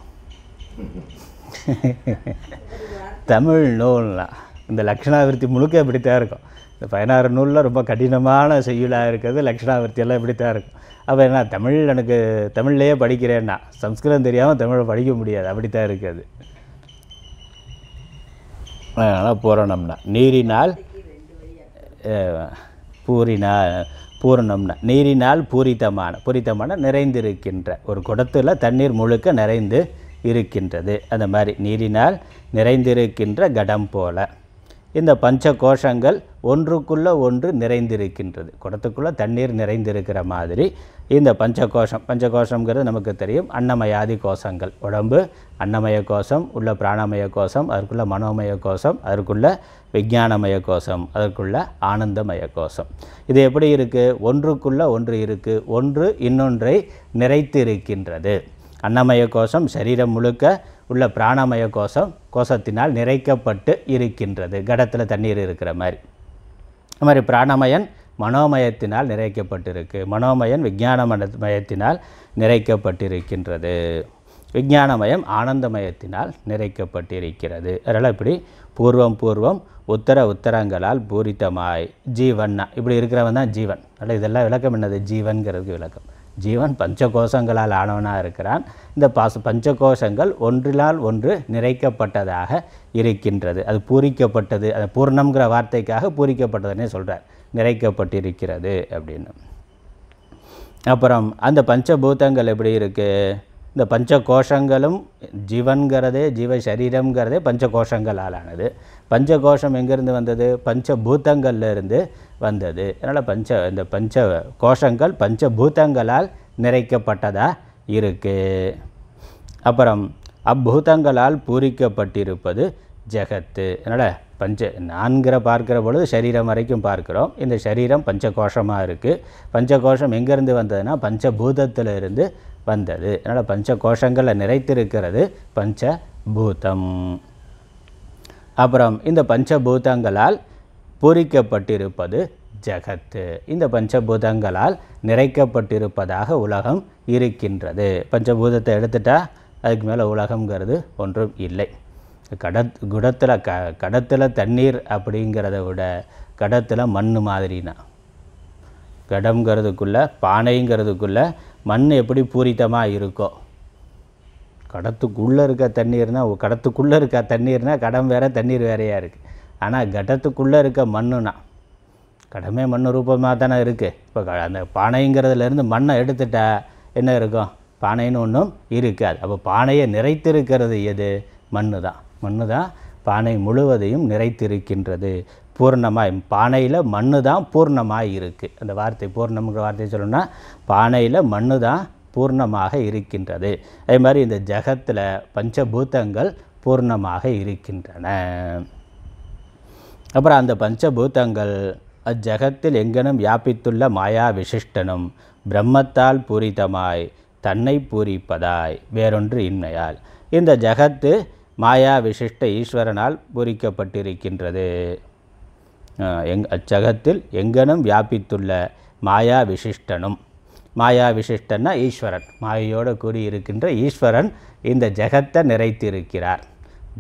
தமிழ் நூல்னா இந்த லக்ஷணாவிருத்தி முழுக்க இப்படித்தான் இருக்கும் இந்த பதினாறு நூலில் ரொம்ப கடினமான செய்யுளாக இருக்கிறது லக்ஷணாவிருத்தியெல்லாம் இப்படித்தான் இருக்கும் அப்போ என்ன தமிழ் எனக்கு தமிழ்லேயே படிக்கிறேன்னா சம்ஸ்கிருதம் தெரியாமல் தமிழை படிக்க முடியாது அப்படித்தான் இருக்காது அதனால் பூரணம்னா நீரினால் பூரினால் பூரணம்னா நீரினால் பூரித்தமான பூரித்தமான நிறைந்திருக்கின்ற ஒரு குடத்தில் தண்ணீர் முழுக்க நிறைந்து இருக்கின்றது அந்த மாதிரி நீரினால் நிறைந்திருக்கின்ற கடம் போல இந்த பஞ்ச கோஷங்கள் ஒன்றுக்குள்ளே ஒன்று நிறைந்திருக்கின்றது குடத்துக்குள்ளே தண்ணீர் நிறைந்திருக்கிற மாதிரி இந்த பஞ்ச கோஷம் பஞ்ச கோஷங்கிறது நமக்கு தெரியும் அன்னமயாதி கோஷங்கள் உடம்பு அன்னமய கோஷம் உள்ள பிராணமய கோஷம் அதற்குள்ள மனோமய கோஷம் அதற்குள்ள விஜானமய கோஷம் அதற்குள்ள ஆனந்தமய கோஷம் இது எப்படி இருக்குது ஒன்றுக்குள்ள ஒன்று இருக்குது ஒன்று இன்னொன்றை நிறைத்து இருக்கின்றது அன்னமய கோஷம் சரீரம் முழுக்க உள்ள பிராணமய கோஷம் கோஷத்தினால் நிறைக்கப்பட்டு இருக்கின்றது கடத்தில் தண்ணீர் இருக்கிற மாதிரி அது மாதிரி பிராணமயன் மனோமயத்தினால் நிறைக்கப்பட்டிருக்கு மனோமயன் விஜான மயத்தினால் நிறைக்கப்பட்டிருக்கின்றது விஞ்ஞானமயம் ஆனந்தமயத்தினால் நிறைக்கப்பட்டிருக்கிறது அதனால் இப்படி பூர்வம் பூர்வம் உத்தர உத்தரங்களால் பூரித்தமாய் ஜீவன்னா இப்படி இருக்கிறவன் தான் ஜீவன் அல்ல இதெல்லாம் விளக்கம் என்னது ஜீவன்கிறதுக்கு விளக்கம் ஜீவன் பஞ்சகோஷங்களால் ஆனவனாக இருக்கிறான் இந்த பாச பஞ்சகோஷங்கள் ஒன்றினால் ஒன்று நிறைக்கப்பட்டதாக இருக்கின்றது அது பூரிக்கப்பட்டது அது பூர்ணம்ங்கிற வார்த்தைக்காக பூரிக்கப்பட்டதுன்னே சொல்கிறார் நிறைக்கப்பட்டிருக்கிறது அப்படின்னு அப்புறம் அந்த பஞ்சபூதங்கள் எப்படி இருக்குது இந்த பஞ்ச கோஷங்களும் ஜீவன்கிறதே ஜீவ சரீரங்கிறதே பஞ்ச கோஷங்களாலானது பஞ்ச கோஷம் எங்கேருந்து வந்தது பஞ்ச பூத்தங்கள்லேருந்து வந்தது அதனால் பஞ்ச இந்த பஞ்ச கோஷங்கள் பஞ்ச பூத்தங்களால் நிறைக்கப்பட்டதாக இருக்குது அப்புறம் அப்பூதங்களால் பூரிக்கப்பட்டிருப்பது ஜெகத்து அதனால் பஞ்ச நான்கிற பார்க்குற பொழுது சரீரம் வரைக்கும் பார்க்குறோம் இந்த சரீரம் பஞ்சகோஷமாக இருக்குது பஞ்சகோஷம் எங்கேருந்து வந்ததுன்னா பஞ்சபூதத்திலிருந்து வந்தது அதனால் பஞ்ச கோஷங்களில் நிறைத்திருக்கிறது பஞ்ச பூதம் அப்புறம் இந்த பஞ்சபூதங்களால் பூரிக்கப்பட்டிருப்பது ஜகத்து இந்த பஞ்சபூதங்களால் நிறைக்கப்பட்டிருப்பதாக உலகம் இருக்கின்றது பஞ்சபூதத்தை எடுத்துட்டா அதுக்கு மேலே உலகங்கிறது ஒன்றும் இல்லை கட குடத்தில் க கடத்தில் தண்ணீர் அப்படிங்கிறத விட கடத்தில் மண் மாதிரினா கடம்ங்கிறதுக்குள்ளே பானைங்கிறதுக்குள்ளே மண் எப்படி பூரித்தமாக இருக்கோ கடத்துக்குள்ளே இருக்க தண்ணீர்னால் கடத்துக்குள்ளே இருக்க தண்ணீர்னால் கடம் வேறு தண்ணீர் வேறையாக இருக்குது ஆனால் கடத்துக்குள்ளே இருக்க மண்ணுனா கடமே மண் ரூபமாக தானே இருக்குது இப்போ அந்த பானைங்கிறதுலேருந்து மண்ணை எடுத்துட்டா என்ன இருக்கும் பானைன்னு ஒன்றும் இருக்காது அப்போ பானையை நிறைத்திருக்கிறது எது மண்ணு தான் மண்ணு தான் பானை முழுவதையும் நிறைத்திருக்கின்றது பூர்ணமாக பானையில் மண் தான் பூர்ணமாக இருக்குது அந்த வார்த்தை பூர்ணம்ங்கிற வார்த்தையை சொல்லணும்னா பானையில் மண் தான் பூர்ணமாக இருக்கின்றது அதே மாதிரி இந்த ஜகத்தில் பஞ்சபூத்தங்கள் பூர்ணமாக இருக்கின்றன அப்புறம் அந்த பஞ்சபூத்தங்கள் அஜகத்தில் எங்கனும் வியாபித்துள்ள மாயா விசிஷ்டனும் பிரம்மத்தால் பூரிதமாய் தன்னை பூரிப்பதாய் வேறொன்று இன்மையால் இந்த ஜகத்து மாயா விசிஷ்ட ஈஸ்வரனால் பூரிக்கப்பட்டிருக்கின்றது எங் அச்சகத்தில் எங்கனும் வியாபித்துள்ள மாயா விசிஷ்டனும் மாயா விசிஷ்டன்னா ஈஸ்வரன் மாயையோடு கூடியிருக்கின்ற ஈஸ்வரன் இந்த ஜெகத்தை நிறைத்திருக்கிறார்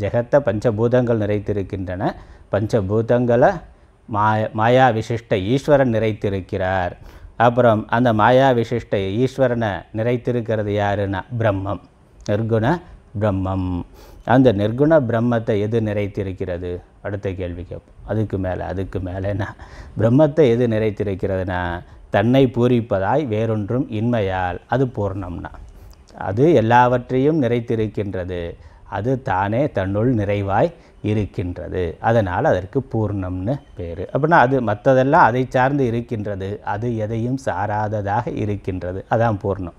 ஜெகத்தை பஞ்சபூதங்கள் நிறைத்திருக்கின்றன பஞ்சபூதங்களை மாய மாயா விசிஷ்ட ஈஸ்வரன் நிறைத்திருக்கிறார் அப்புறம் அந்த மாயா விசிஷ்ட ஈஸ்வரனை நிறைத்திருக்கிறது யாருன்னா பிரம்மம் நிர்குண பிரம்மம் அந்த நிர்குண பிரம்மத்தை எது நிறைத்திருக்கிறது அடுத்த கேள்வி கேட்போம் அதுக்கு மேலே அதுக்கு மேலேன்னா பிரம்மத்தை எது நிறைத்திருக்கிறதுனா தன்னை பூரிப்பதாய் வேறொன்றும் இன்மையால் அது பூர்ணம்னா அது எல்லாவற்றையும் நிறைத்திருக்கின்றது அது தானே தன்னுள் நிறைவாய் இருக்கின்றது அதனால் அதற்கு பூர்ணம்னு பேர் அப்படின்னா அது மற்றதெல்லாம் அதை சார்ந்து இருக்கின்றது அது எதையும் சாராததாக இருக்கின்றது அதான் பூர்ணம்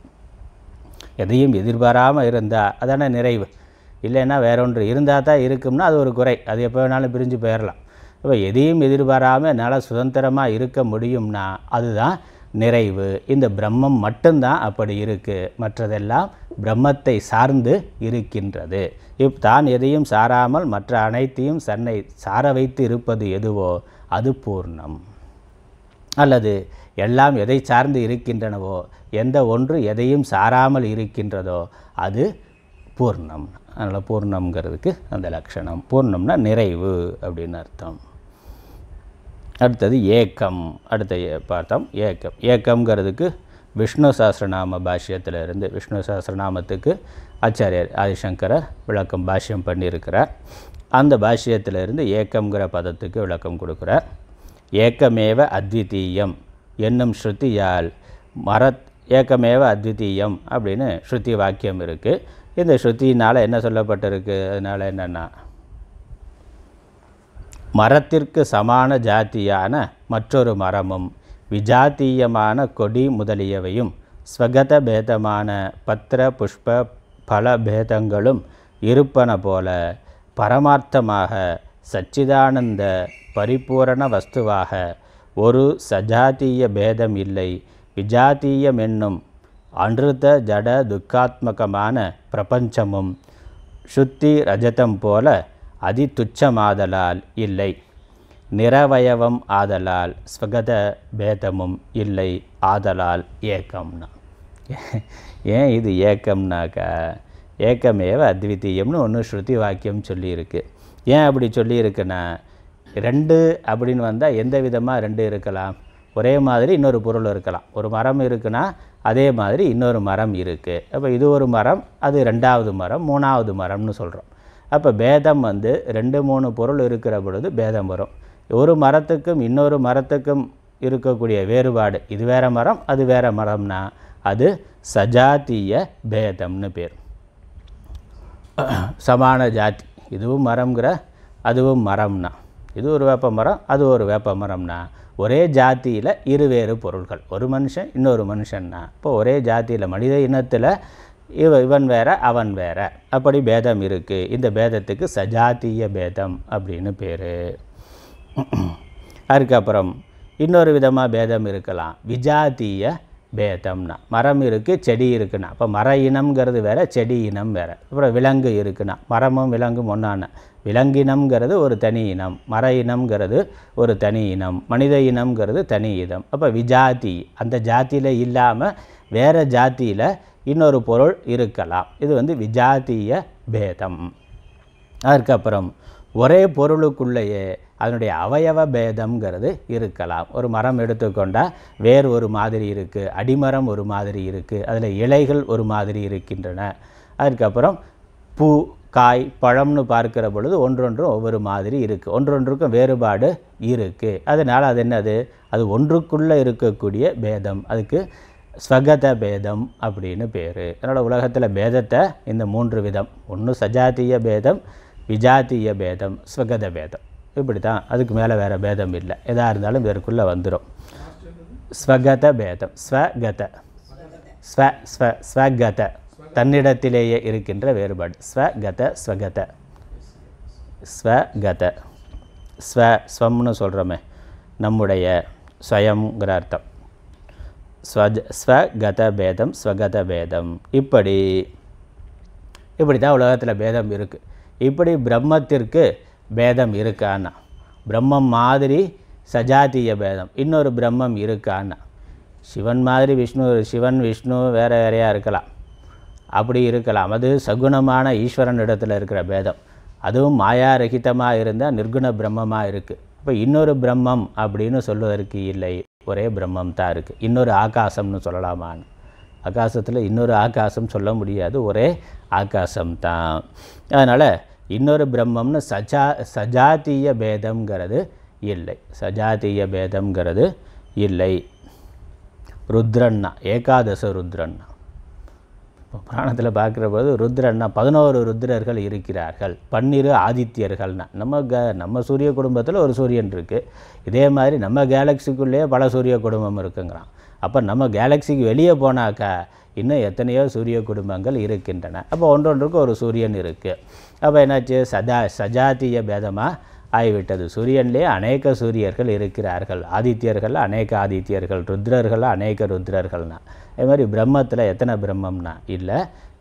எதையும் எதிர்பாராமல் இருந்தால் அதான நிறைவு இல்லைன்னா வேறொன்று இருந்தால் தான் இருக்கும்னா அது ஒரு குறை அது எப்போ வேணாலும் பிரிஞ்சு போயிடலாம் இப்போ எதையும் எதிர்பாராமல் என்னால் சுதந்திரமாக இருக்க முடியும்னா அதுதான் நிறைவு இந்த பிரம்மம் மட்டும்தான் அப்படி இருக்குது மற்றதெல்லாம் பிரம்மத்தை சார்ந்து இருக்கின்றது இப் தான் எதையும் சாராமல் மற்ற அனைத்தையும் சன்னை சார வைத்து இருப்பது எதுவோ அது பூர்ணம் அல்லது எல்லாம் எதை சார்ந்து இருக்கின்றனவோ எந்த ஒன்று எதையும் சாராமல் இருக்கின்றதோ அது பூர்ணம் அதனால் பூர்ணம்ங்கிறதுக்கு அந்த லக்ஷணம் பூர்ணம்னா நிறைவு அப்படின்னு அர்த்தம் அடுத்தது ஏக்கம் அடுத்த பார்த்தோம் ஏக்கம் ஏக்கம்ங்கிறதுக்கு விஷ்ணு சாஸ்திரநாம பாஷ்யத்திலிருந்து விஷ்ணு சாஸ்திரநாமத்துக்கு ஆச்சாரியர் ஆதிசங்கரர் விளக்கம் பாஷ்யம் பண்ணியிருக்கிறார் அந்த பாஷ்யத்திலிருந்து ஏக்கம்ங்கிற பதத்துக்கு விளக்கம் கொடுக்குறார் ஏக்கமேவ அத்விதீயம் என்னும் ஸ்ருதியால் மரத் ஏக்கமேவ அத்விதீயம் அப்படின்னு ஸ்ருதி வாக்கியம் இருக்குது இந்த ஸ்ருத்தினால் என்ன சொல்லப்பட்டிருக்கு அதனால் என்னென்னா மரத்திற்கு சமான ஜாத்தியான மற்றொரு மரமும் விஜாத்தீயமான கொடி முதலியவையும் ஸ்வகத பேதமான பத்திர புஷ்ப பல பேதங்களும் இருப்பன போல பரமார்த்தமாக சச்சிதானந்த பரிபூரண வஸ்துவாக ஒரு சஜாத்திய பேதம் இல்லை விஜாத்தியம் என்னும் அன்றுத ஜட துக்காத்மகமான பிரபஞ்சமும் சுத்தி ரஜதம் போல அதி துச்சமாதலால் இல்லை நிறவயவம் ஆதலால் ஸ்வகத பேதமும் இல்லை ஆதலால் ஏக்கம்னா ஏன் இது ஏக்கம்னாக்கா ஏக்கமேவ அத்விதீயம்னு ஒன்று ஸ்ருதி வாக்கியம் சொல்லியிருக்கு ஏன் அப்படி சொல்லியிருக்குன்னா ரெண்டு அப்படின்னு வந்தால் எந்த விதமாக ரெண்டு இருக்கலாம் ஒரே மாதிரி இன்னொரு பொருள் இருக்கலாம் ஒரு மரம் இருக்குன்னா அதே மாதிரி இன்னொரு மரம் இருக்குது அப்போ இது ஒரு மரம் அது ரெண்டாவது மரம் மூணாவது மரம்னு சொல்கிறோம் அப்போ பேதம் வந்து ரெண்டு மூணு பொருள் இருக்கிற பொழுது பேதம் வரும் ஒரு மரத்துக்கும் இன்னொரு மரத்துக்கும் இருக்கக்கூடிய வேறுபாடு இது வேறு மரம் அது வேறு மரம்னா அது சஜாத்திய பேதம்னு பேர் சமான ஜாதி இதுவும் மரம்ங்கிற அதுவும் மரம்னா இது ஒரு வேப்ப மரம் அது ஒரு வேப்ப மரம்னா ஒரே ஜாத்தியில் இருவேறு பொருள்கள் ஒரு மனுஷன் இன்னொரு மனுஷன்னா இப்போ ஒரே ஜாத்தியில் மனித இனத்தில் இவ இவன் வேற அவன் வேற அப்படி பேதம் இருக்குது இந்த பேதத்துக்கு சஜாத்திய பேதம் அப்படின்னு பேர் அதுக்கப்புறம் இன்னொரு விதமாக பேதம் இருக்கலாம் விஜாத்திய பேதம்னா மரம் இருக்குது செடி இருக்குன்னா அப்போ மர இனம்ங்கிறது வேறு செடி இனம் வேறு அப்புறம் விலங்கு இருக்குன்னா மரமும் விலங்கும் ஒன்றான விலங்கினம்ங்கிறது ஒரு தனி இனம் மர இனம்ங்கிறது ஒரு தனி இனம் மனித இனம்ங்கிறது தனி இனம் அப்போ விஜாதி அந்த ஜாத்தியில் இல்லாமல் வேறு ஜாத்தியில் இன்னொரு பொருள் இருக்கலாம் இது வந்து விஜாத்திய பேதம் அதுக்கப்புறம் ஒரே பொருளுக்குள்ளேயே அதனுடைய அவயவ பேதம்ங்கிறது இருக்கலாம் ஒரு மரம் எடுத்துக்கொண்டால் வேர் ஒரு மாதிரி இருக்குது அடிமரம் ஒரு மாதிரி இருக்குது அதில் இலைகள் ஒரு மாதிரி இருக்கின்றன அதுக்கப்புறம் பூ காய் பழம்னு பார்க்கிற பொழுது ஒன்றொன்றும் ஒவ்வொரு மாதிரி இருக்குது ஒன்றொன்றுக்கும் வேறுபாடு இருக்குது அதனால் அது என்னது அது ஒன்றுக்குள்ளே இருக்கக்கூடிய பேதம் அதுக்கு ஸ்வகத பேதம் அப்படின்னு பேர் அதனால் உலகத்தில் பேதத்தை இந்த மூன்று விதம் ஒன்று சஜாத்திய பேதம் விஜாத்திய பேதம் ஸ்வகத பேதம் இப்படி தான் அதுக்கு மேலே வேறு பேதம் இல்லை எதாக இருந்தாலும் இதற்குள்ளே வந்துடும் ஸ்வகத பேதம் ஸ்வகத ஸ்வ ஸ்வ ஸ்வகத தன்னிடத்திலேயே இருக்கின்ற வேறுபாடு ஸ்வகத ஸ்வகத ஸ்வகத ஸ்வ ஸ்வம்னு சொல்கிறோமே நம்முடைய ஸ்வயங்கிற அர்த்தம் ஸ்வஜ ஸ்வகத பேதம் ஸ்வகத பேதம் இப்படி இப்படி தான் உலகத்தில் பேதம் இருக்குது இப்படி பிரம்மத்திற்கு பேதம் இருக்கான்னா பிரம்மம் மாதிரி சஜாத்திய பேதம் இன்னொரு பிரம்மம் இருக்கான்னா சிவன் மாதிரி விஷ்ணு சிவன் விஷ்ணு வேறு வேறையாக இருக்கலாம் அப்படி இருக்கலாம் அது சகுணமான ஈஸ்வரன் இடத்துல இருக்கிற பேதம் அதுவும் மாயா ரஹிதமாக இருந்தால் நிர்குண பிரம்மமாக இருக்குது இப்போ இன்னொரு பிரம்மம் அப்படின்னு சொல்வதற்கு இல்லை ஒரே பிரம்மம் தான் இருக்குது இன்னொரு ஆகாசம்னு சொல்லலாமான்னு ஆகாசத்தில் இன்னொரு ஆகாசம் சொல்ல முடியாது ஒரே ஆகாசம் தான் அதனால் இன்னொரு பிரம்மம்னு சஜா சஜாத்திய பேதம்ங்கிறது இல்லை சஜாத்திய பேதம்ங்கிறது இல்லை ருத்ரன்னா ஏகாதச ருத்ரன்னா புராணத்தில் பார்க்குற போது ருத்ரன்னா பதினோரு ருத்ரர்கள் இருக்கிறார்கள் பன்னிரு ஆதித்யர்கள்னா நம்ம க நம்ம சூரிய குடும்பத்தில் ஒரு சூரியன் இருக்குது இதே மாதிரி நம்ம கேலக்சிக்குள்ளேயே பல சூரிய குடும்பம் இருக்குங்கிறான் அப்போ நம்ம கேலக்சிக்கு வெளியே போனாக்கா இன்னும் எத்தனையோ சூரிய குடும்பங்கள் இருக்கின்றன அப்போ ஒன்றொன்றுக்கு ஒரு சூரியன் இருக்குது அப்போ என்னாச்சு சதா சஜாத்திய பேதமாக ஆகிவிட்டது சூரியனிலே அநேக சூரியர்கள் இருக்கிறார்கள் ஆதித்யர்கள் அநேக ஆதித்யர்கள் ருத்ரர்கள் அநேக ருத்ரர்கள்னா அதே மாதிரி பிரம்மத்தில் எத்தனை பிரம்மம்னா இல்லை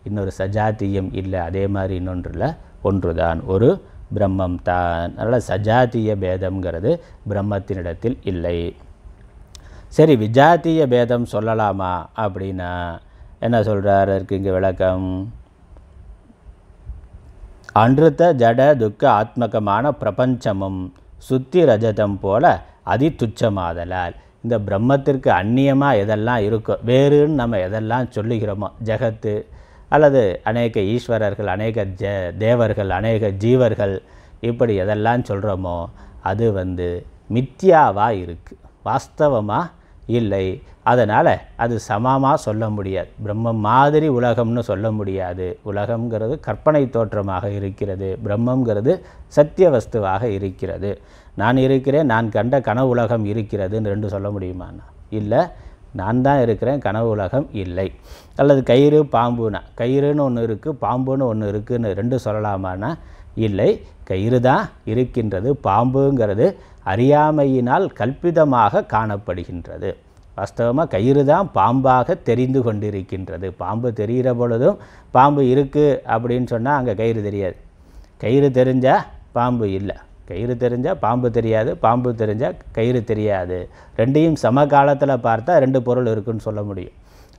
இன்னொரு சஜாத்தியம் இல்லை அதே மாதிரி இன்னொன்றில் ஒன்று தான் ஒரு பிரம்மம் தான் அதனால் சஜாத்திய பேதம்ங்கிறது பிரம்மத்தினிடத்தில் இல்லை சரி விஜாத்திய பேதம் சொல்லலாமா அப்படின்னா என்ன சொல்கிறார் இருக்கு இங்கே விளக்கம் அன்றுத்த ஜட துக்க ஆத்மகமான பிரபஞ்சமும் சுத்தி ரஜதம் போல அதி துச்சமாதலால் இந்த பிரம்மத்திற்கு அந்நியமாக எதெல்லாம் இருக்கோ வேறுன்னு நம்ம எதெல்லாம் சொல்லுகிறோமோ ஜெகத்து அல்லது அநேக ஈஸ்வரர்கள் அநேக ஜ தேவர்கள் அநேக ஜீவர்கள் இப்படி எதெல்லாம் சொல்கிறோமோ அது வந்து மித்யாவாக இருக்குது வாஸ்தவமாக இல்லை அதனால் அது சமமாக சொல்ல முடியாது பிரம்மம் மாதிரி உலகம்னு சொல்ல முடியாது உலகங்கிறது கற்பனை தோற்றமாக இருக்கிறது பிரம்மங்கிறது சத்திய வஸ்துவாக இருக்கிறது நான் இருக்கிறேன் நான் கண்ட கனவு உலகம் இருக்கிறதுன்னு ரெண்டு சொல்ல முடியுமாண்ணா இல்லை நான் தான் இருக்கிறேன் கனவு உலகம் இல்லை அல்லது கயிறு பாம்புனா கயிறுன்னு ஒன்று இருக்குது பாம்புன்னு ஒன்று இருக்குதுன்னு ரெண்டு சொல்லலாமாண்ணா இல்லை கயிறு தான் இருக்கின்றது பாம்புங்கிறது அறியாமையினால் கல்பிதமாக காணப்படுகின்றது வாஸ்தவமாக கயிறு தான் பாம்பாக தெரிந்து கொண்டிருக்கின்றது பாம்பு தெரிகிற பொழுதும் பாம்பு இருக்குது அப்படின்னு சொன்னால் அங்கே கயிறு தெரியாது கயிறு தெரிஞ்சால் பாம்பு இல்லை கயிறு தெரிஞ்சால் பாம்பு தெரியாது பாம்பு தெரிஞ்சால் கயிறு தெரியாது ரெண்டையும் சம காலத்தில் பார்த்தா ரெண்டு பொருள் இருக்குன்னு சொல்ல முடியும்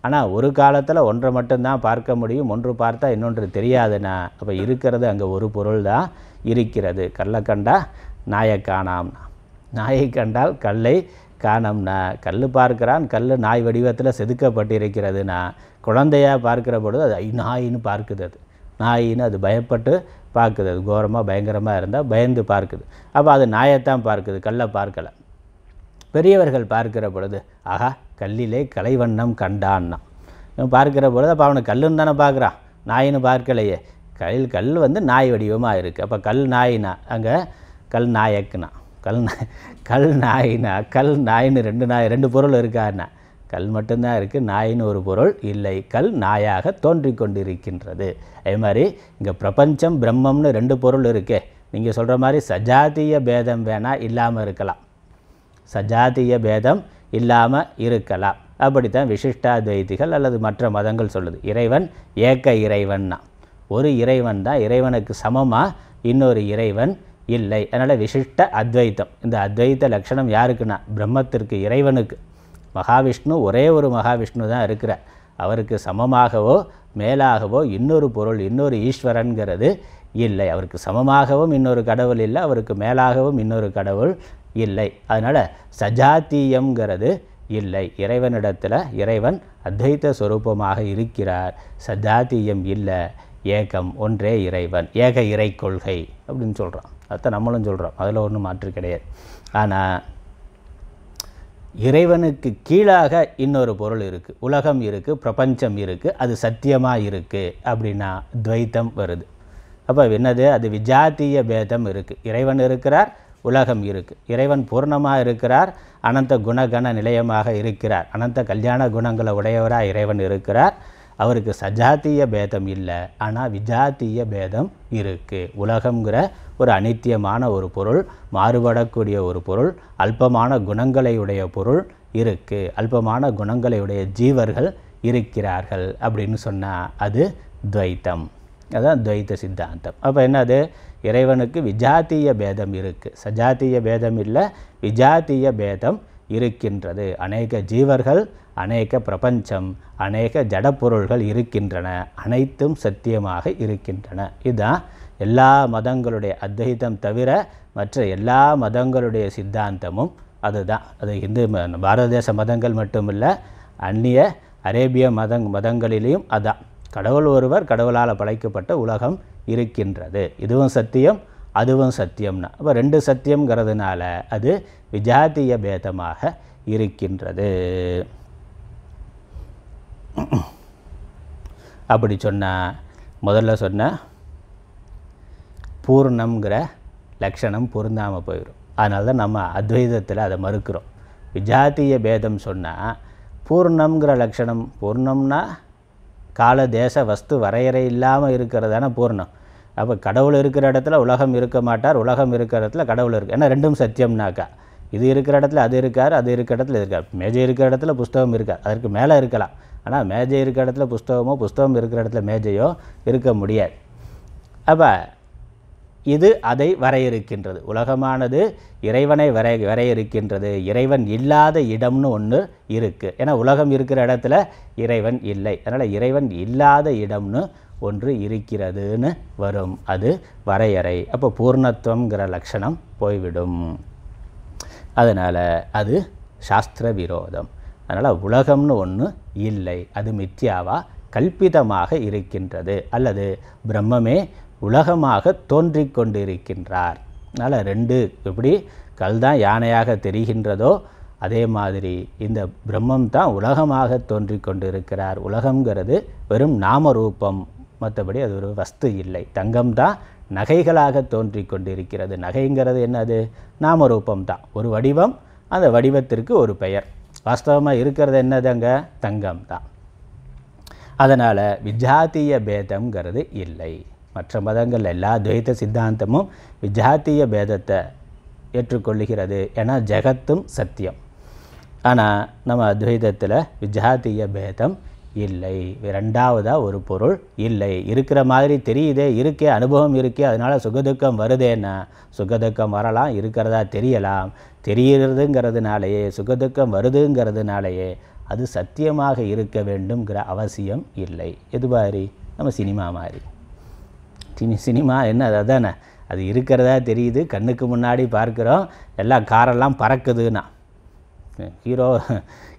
ஆனால் ஒரு காலத்தில் ஒன்றை மட்டும்தான் பார்க்க முடியும் ஒன்று பார்த்தா இன்னொன்று தெரியாதுண்ணா அப்போ இருக்கிறது அங்கே ஒரு பொருள் தான் இருக்கிறது கல்லை கண்டால் நாயை காணாம் நாயை கண்டால் கல்லை காணம்னா கல் பார்க்கிறான் கல் நாய் வடிவத்தில் செதுக்கப்பட்டிருக்கிறதுனா குழந்தையாக பார்க்கிற பொழுது அது நாயின்னு பார்க்குது அது நாயின்னு அது பயப்பட்டு பார்க்குது அது கோரமாக பயங்கரமாக இருந்தால் பயந்து பார்க்குது அப்போ அது நாயைத்தான் பார்க்குது கல்லை பார்க்கலை பெரியவர்கள் பார்க்கிற பொழுது ஆகா கல்லிலே கலைவண்ணம் கண்டான்னா பார்க்கிற பொழுது அப்போ அவனை கல்லுன்னு தானே பார்க்குறான் நாயின்னு பார்க்கலையே கல் கல் வந்து நாய் வடிவமாக இருக்குது அப்போ கல் நாயினா அங்கே கல் நாயக்குனா கல் கல் நாயினா கல் நாயின்னு ரெண்டு நாய் ரெண்டு பொருள் இருக்காண்ணா கல் மட்டும்தான் இருக்குது நாயின்னு ஒரு பொருள் இல்லை கல் நாயாக தோன்றி கொண்டிருக்கின்றது அதே மாதிரி இங்கே பிரபஞ்சம் பிரம்மம்னு ரெண்டு பொருள் இருக்கே நீங்கள் சொல்கிற மாதிரி சஜாதிய பேதம் வேணால் இல்லாமல் இருக்கலாம் சஜாதிய பேதம் இல்லாமல் இருக்கலாம் அப்படித்தான் விசிஷ்டாத்வைதிகள் அல்லது மற்ற மதங்கள் சொல்லுது இறைவன் ஏக்க இறைவன்னா ஒரு இறைவன் தான் இறைவனுக்கு சமமாக இன்னொரு இறைவன் இல்லை அதனால் விசிஷ்ட அத்வைத்தம் இந்த அத்வைத்த லட்சணம் யாருக்குன்னா பிரம்மத்திற்கு இறைவனுக்கு மகாவிஷ்ணு ஒரே ஒரு மகாவிஷ்ணு தான் இருக்கிற அவருக்கு சமமாகவோ மேலாகவோ இன்னொரு பொருள் இன்னொரு ஈஸ்வரன்கிறது இல்லை அவருக்கு சமமாகவும் இன்னொரு கடவுள் இல்லை அவருக்கு மேலாகவும் இன்னொரு கடவுள் இல்லை அதனால் சஜாத்தியங்கிறது இல்லை இறைவனிடத்தில் இறைவன் அத்வைத்த சுரூபமாக இருக்கிறார் சஜாத்தியம் இல்லை ஏகம் ஒன்றே இறைவன் ஏக இறை கொள்கை அப்படின்னு சொல்கிறான் அதான் நம்மளும் சொல்கிறோம் அதில் ஒன்றும் மாற்று கிடையாது ஆனால் இறைவனுக்கு கீழாக இன்னொரு பொருள் இருக்குது உலகம் இருக்குது பிரபஞ்சம் இருக்குது அது சத்தியமாக இருக்குது அப்படின்னா துவைத்தம் வருது அப்போ என்னது அது விஜாத்திய பேதம் இருக்குது இறைவன் இருக்கிறார் உலகம் இருக்குது இறைவன் பூர்ணமாக இருக்கிறார் அனந்த குணகண நிலையமாக இருக்கிறார் அனந்த கல்யாண குணங்களை உடையவராக இறைவன் இருக்கிறார் அவருக்கு சஜாத்திய பேதம் இல்லை ஆனால் விஜாத்திய பேதம் இருக்குது உலகங்கிற ஒரு அனித்தியமான ஒரு பொருள் மாறுபடக்கூடிய ஒரு பொருள் அல்பமான குணங்களையுடைய பொருள் இருக்குது அல்பமான குணங்களையுடைய ஜீவர்கள் இருக்கிறார்கள் அப்படின்னு சொன்னால் அது துவைத்தம் அதுதான் துவைத்த சித்தாந்தம் அப்போ என்னது இறைவனுக்கு விஜாத்திய பேதம் இருக்குது சஜாத்திய பேதம் இல்லை விஜாத்திய பேதம் இருக்கின்றது அநேக ஜீவர்கள் அநேக பிரபஞ்சம் அநேக ஜடப்பொருள்கள் இருக்கின்றன அனைத்தும் சத்தியமாக இருக்கின்றன இதுதான் எல்லா மதங்களுடைய அத்வைதம் தவிர மற்ற எல்லா மதங்களுடைய சித்தாந்தமும் அதுதான் அது இந்து பாரத தேச மதங்கள் மட்டுமில்லை அந்நிய அரேபிய மதங் மதங்களிலேயும் அதான் கடவுள் ஒருவர் கடவுளால் படைக்கப்பட்ட உலகம் இருக்கின்றது இதுவும் சத்தியம் அதுவும் சத்தியம்னா அப்போ ரெண்டு சத்தியங்கிறதுனால அது விஜாத்திய பேதமாக இருக்கின்றது அப்படி சொன்னால் முதல்ல சொன்ன பூர்ணம்ங்கிற லக்ஷணம் பொருந்தாமல் போயிடும் அதனால தான் நம்ம அத்வைதத்தில் அதை மறுக்கிறோம் விஜாத்திய பேதம் சொன்னால் பூர்ணம்ங்கிற லக்ஷணம் பூர்ணம்னா கால தேச வஸ்து வரையறை இல்லாமல் இருக்கிறதான பூர்ணம் அப்போ கடவுள் இருக்கிற இடத்துல உலகம் இருக்க மாட்டார் உலகம் இருக்கிற இடத்துல கடவுள் இருக்கு ஏன்னா ரெண்டும் சத்தியம்னாக்கா இது இருக்கிற இடத்துல அது இருக்கார் அது இருக்கிற இடத்துல இருக்கார் மேஜை இருக்கிற இடத்துல புஸ்தகம் இருக்கார் அதற்கு மேலே இருக்கலாம் ஆனால் மேஜை இருக்கிற இடத்துல புஸ்தகமோ புஸ்தகம் இருக்கிற இடத்துல மேஜையோ இருக்க முடியாது அப்போ இது அதை வரையறுக்கின்றது உலகமானது இறைவனை வரை வரையறுக்கின்றது இறைவன் இல்லாத இடம்னு ஒன்று இருக்குது ஏன்னா உலகம் இருக்கிற இடத்துல இறைவன் இல்லை அதனால் இறைவன் இல்லாத இடம்னு ஒன்று இருக்கிறதுன்னு வரும் அது வரையறை அப்போ பூர்ணத்துவங்கிற லட்சணம் போய்விடும் அதனால் அது சாஸ்திர விரோதம் அதனால் உலகம்னு ஒன்று இல்லை அது மித்யாவா கல்பிதமாக இருக்கின்றது அல்லது பிரம்மமே உலகமாக தோன்றி கொண்டிருக்கின்றார் அதனால் ரெண்டு எப்படி கல் தான் யானையாக தெரிகின்றதோ அதே மாதிரி இந்த பிரம்மம் தான் உலகமாக தோன்றி கொண்டிருக்கிறார் உலகங்கிறது வெறும் நாமரூபம் மற்றபடி அது ஒரு வஸ்து இல்லை தங்கம் தான் நகைகளாக தோன்றி கொண்டிருக்கிறது நகைங்கிறது என்னது நாமரூபம் தான் ஒரு வடிவம் அந்த வடிவத்திற்கு ஒரு பெயர் வாஸ்தவமாக இருக்கிறது என்னது தங்கம் தான் அதனால் விஜாத்திய பேதங்கிறது இல்லை மற்ற மதங்கள் எல்லா துவைத்த சித்தாந்தமும் விஜாத்திய பேதத்தை ஏற்றுக்கொள்ளுகிறது ஏன்னா ஜெகத்தும் சத்தியம் ஆனால் நம்ம அத்வைதத்தில் விஜாத்திய பேதம் இல்லை ரெண்டாவதாக ஒரு பொருள் இல்லை இருக்கிற மாதிரி தெரியுதே இருக்கே அனுபவம் இருக்கே அதனால் சுகதுக்கம் வருதேன்னா சுகதுக்கம் வரலாம் இருக்கிறதா தெரியலாம் தெரிகிறதுங்கிறதுனாலேயே சுகதுக்கம் வருதுங்கிறதுனாலேயே அது சத்தியமாக இருக்க வேண்டும்ங்கிற அவசியம் இல்லை எது மாதிரி நம்ம சினிமா மாதிரி டிவி சினிமா என்ன அதுதானே அது இருக்கிறதா தெரியுது கண்ணுக்கு முன்னாடி பார்க்குறோம் எல்லாம் காரெல்லாம் பறக்குதுன்னா ஹீரோ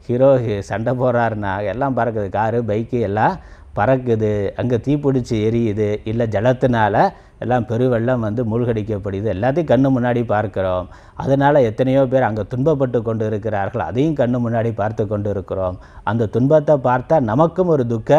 ஹீரோ சண்டை போடுறாருன்னா எல்லாம் பறக்குது காரு பைக்கு எல்லாம் பறக்குது அங்கே தீப்பிடிச்சி எரியுது இல்லை ஜலத்தினால் எல்லாம் பெருவெள்ளம் வந்து மூழ்கடிக்கப்படுது எல்லாத்தையும் கண்ணு முன்னாடி பார்க்குறோம் அதனால் எத்தனையோ பேர் அங்கே துன்பப்பட்டு கொண்டு இருக்கிறார்கள் அதையும் கண்ணு முன்னாடி பார்த்து கொண்டு இருக்கிறோம் அந்த துன்பத்தை பார்த்தா நமக்கும் ஒரு துக்க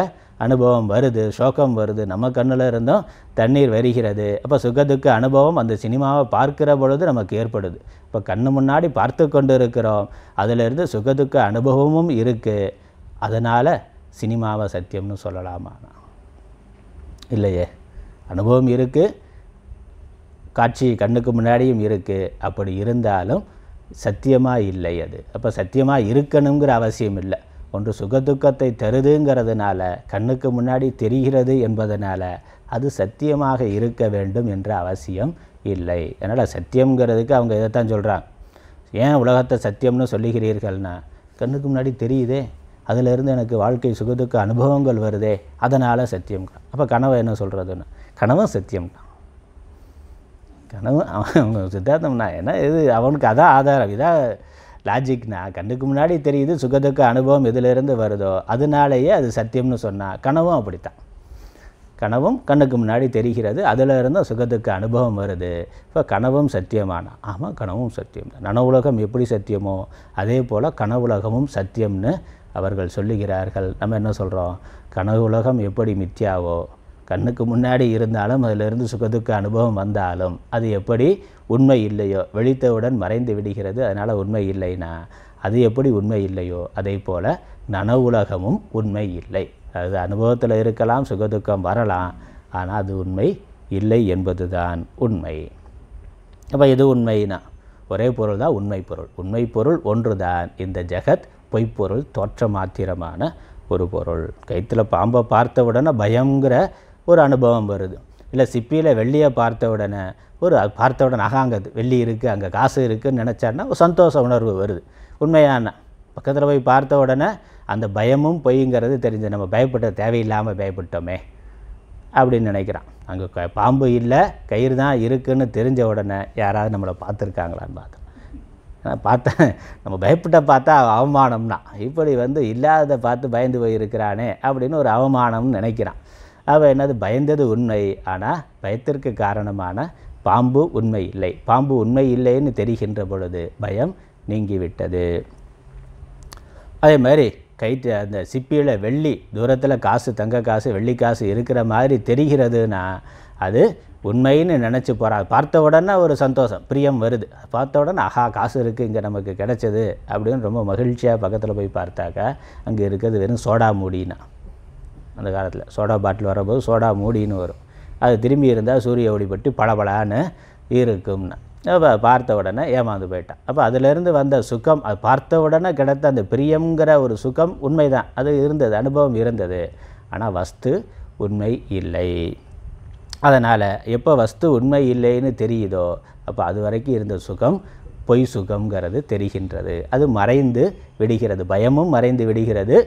அனுபவம் வருது சோகம் வருது நம்ம கண்ணில் இருந்தும் தண்ணீர் வருகிறது அப்போ சுகதுக்க அனுபவம் அந்த சினிமாவை பார்க்கிற பொழுது நமக்கு ஏற்படுது இப்போ கண்ணு முன்னாடி பார்த்து கொண்டு இருக்கிறோம் அதிலிருந்து சுகதுக்க அனுபவமும் இருக்குது அதனால் சினிமாவை சத்தியம்னு சொல்லலாமா இல்லையே அனுபவம் இருக்குது காட்சி கண்ணுக்கு முன்னாடியும் இருக்குது அப்படி இருந்தாலும் சத்தியமாக இல்லை அது அப்போ சத்தியமாக இருக்கணுங்கிற அவசியம் இல்லை ஒன்று சுகதுக்கத்தை தருதுங்கிறதுனால கண்ணுக்கு முன்னாடி தெரிகிறது என்பதனால் அது சத்தியமாக இருக்க வேண்டும் என்ற அவசியம் இல்லை அதனால் சத்தியங்கிறதுக்கு அவங்க இதைத்தான் சொல்கிறாங்க ஏன் உலகத்தை சத்தியம்னு சொல்லுகிறீர்கள்னா கண்ணுக்கு முன்னாடி தெரியுதே அதிலிருந்து எனக்கு வாழ்க்கை சுகத்துக்கு அனுபவங்கள் வருதே அதனால் சத்தியம் அப்போ கனவை என்ன சொல்கிறதுன்னு கனவும் சத்தியம் தான் கனவு அவன் சித்தார்த்தம்னா ஏன்னா இது அவனுக்கு அதான் ஆதாரம் இதாக லாஜிக்னா கண்ணுக்கு முன்னாடி தெரியுது சுகதுக்க அனுபவம் எதிலிருந்து வருதோ அதனாலேயே அது சத்தியம்னு சொன்னால் கனவும் அப்படித்தான் கனவும் கண்ணுக்கு முன்னாடி தெரிகிறது அதில் இருந்தால் சுகத்துக்கு அனுபவம் வருது இப்போ கனவும் சத்தியமான ஆமாம் கனவும் சத்தியம் நனவுலகம் எப்படி சத்தியமோ அதே போல் கனவுலகமும் சத்தியம்னு அவர்கள் சொல்லுகிறார்கள் நம்ம என்ன சொல்கிறோம் கனவுலகம் எப்படி மித்யாவோ கண்ணுக்கு முன்னாடி இருந்தாலும் அதிலிருந்து சுகதுக்க அனுபவம் வந்தாலும் அது எப்படி உண்மை இல்லையோ வெளித்தவுடன் மறைந்து விடுகிறது அதனால் உண்மை இல்லைனா அது எப்படி உண்மை இல்லையோ அதே போல் நனவுலகமும் உண்மை இல்லை அது அனுபவத்தில் இருக்கலாம் சுகதுக்கம் வரலாம் ஆனால் அது உண்மை இல்லை என்பது தான் உண்மை அப்போ எது உண்மைனா ஒரே பொருள் தான் உண்மை பொருள் உண்மை பொருள் ஒன்று தான் இந்த ஜெகத் பொய்ப்பொருள் தோற்ற மாத்திரமான ஒரு பொருள் கைத்தில் பாம்பை பார்த்தவுடனே பயங்கிற ஒரு அனுபவம் வருது இல்லை சிப்பியில் வெள்ளியை பார்த்த உடனே ஒரு பார்த்த உடனே அகா அங்கே வெள்ளி இருக்குது அங்கே காசு இருக்குதுன்னு நினச்சாருன்னா ஒரு சந்தோஷ உணர்வு வருது உண்மையான பக்கத்தில் போய் பார்த்த உடனே அந்த பயமும் பொய்ங்கிறது தெரிஞ்சு நம்ம பயப்பட்ட தேவையில்லாமல் பயப்பட்டோமே அப்படின்னு நினைக்கிறான் அங்கே பாம்பு இல்லை கயிறு தான் இருக்குதுன்னு தெரிஞ்ச உடனே யாராவது நம்மளை பார்த்துருக்காங்களான்னு பார்த்தோம் ஏன்னா பார்த்தேன் நம்ம பயப்பட்ட பார்த்தா அவமானம்னா இப்படி வந்து இல்லாத பார்த்து பயந்து போய் இருக்கிறானே அப்படின்னு ஒரு அவமானம்னு நினைக்கிறான் அவள் என்னது பயந்தது உண்மை ஆனால் பயத்திற்கு காரணமான பாம்பு உண்மை இல்லை பாம்பு உண்மை இல்லைன்னு தெரிகின்ற பொழுது பயம் நீங்கிவிட்டது அதே மாதிரி கைட்டு அந்த சிப்பியில் வெள்ளி தூரத்தில் காசு தங்க காசு வெள்ளி காசு இருக்கிற மாதிரி தெரிகிறதுனா அது உண்மைன்னு நினச்சி போகிறாங்க பார்த்த உடனே ஒரு சந்தோஷம் பிரியம் வருது பார்த்த உடனே அஹா காசு இருக்குது இங்கே நமக்கு கிடச்சிது அப்படின்னு ரொம்ப மகிழ்ச்சியாக பக்கத்தில் போய் பார்த்தாக்கா அங்கே இருக்கிறது வெறும் சோடா மூடினா அந்த காலத்தில் சோடா பாட்டில் வரும்போது சோடா மூடின்னு வரும் அது திரும்பி இருந்தால் சூரிய ஒளிப்பட்டு பளபளான்னு இருக்கும்னு அப்போ பார்த்த உடனே ஏமாந்து போயிட்டான் அப்போ அதிலேருந்து வந்த சுகம் அது பார்த்த உடனே கிடைத்த அந்த பிரியங்கிற ஒரு சுகம் உண்மைதான் அது இருந்தது அனுபவம் இருந்தது ஆனால் வஸ்து உண்மை இல்லை அதனால் எப்போ வஸ்து உண்மை இல்லைன்னு தெரியுதோ அப்போ அது வரைக்கும் இருந்த சுகம் பொய் சுகங்கிறது தெரிகின்றது அது மறைந்து விடுகிறது பயமும் மறைந்து விடுகிறது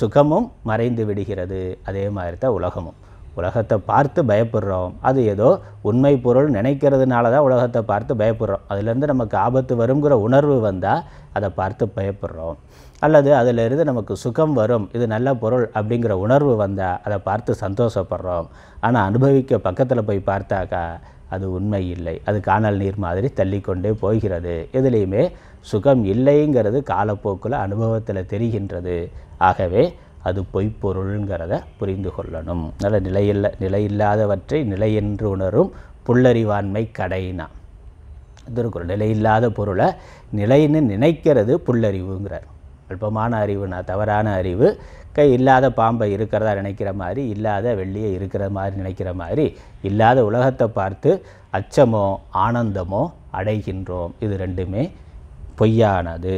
சுகமும் மறைந்து விடுகிறது அதே மாதிரி தான் உலகமும் உலகத்தை பார்த்து பயப்படுறோம் அது ஏதோ உண்மை பொருள் நினைக்கிறதுனால தான் உலகத்தை பார்த்து பயப்படுறோம் அதுலேருந்து நமக்கு ஆபத்து வருங்கிற உணர்வு வந்தால் அதை பார்த்து பயப்படுறோம் அல்லது அதிலிருந்து நமக்கு சுகம் வரும் இது நல்ல பொருள் அப்படிங்கிற உணர்வு வந்தால் அதை பார்த்து சந்தோஷப்படுறோம் ஆனால் அனுபவிக்க பக்கத்தில் போய் பார்த்தாக்கா அது உண்மை இல்லை அது காணல் நீர் மாதிரி தள்ளிக்கொண்டே போகிறது எதுலேயுமே சுகம் இல்லைங்கிறது காலப்போக்கில் அனுபவத்தில் தெரிகின்றது ஆகவே அது பொய்ப்பொருள்ங்கிறத புரிந்து கொள்ளணும் நல்ல நிலையில்ல நிலையில்லாதவற்றை நிலை என்று உணரும் புல்லறிவாண்மை கடைனா திருக்குறள் நிலையில்லாத பொருளை நிலைன்னு நினைக்கிறது புல்லறிவுங்கிறார் அல்பமான அறிவுனா தவறான அறிவு கை இல்லாத பாம்பை இருக்கிறதா நினைக்கிற மாதிரி இல்லாத வெள்ளியை இருக்கிற மாதிரி நினைக்கிற மாதிரி இல்லாத உலகத்தை பார்த்து அச்சமோ ஆனந்தமோ அடைகின்றோம் இது ரெண்டுமே பொய்யானது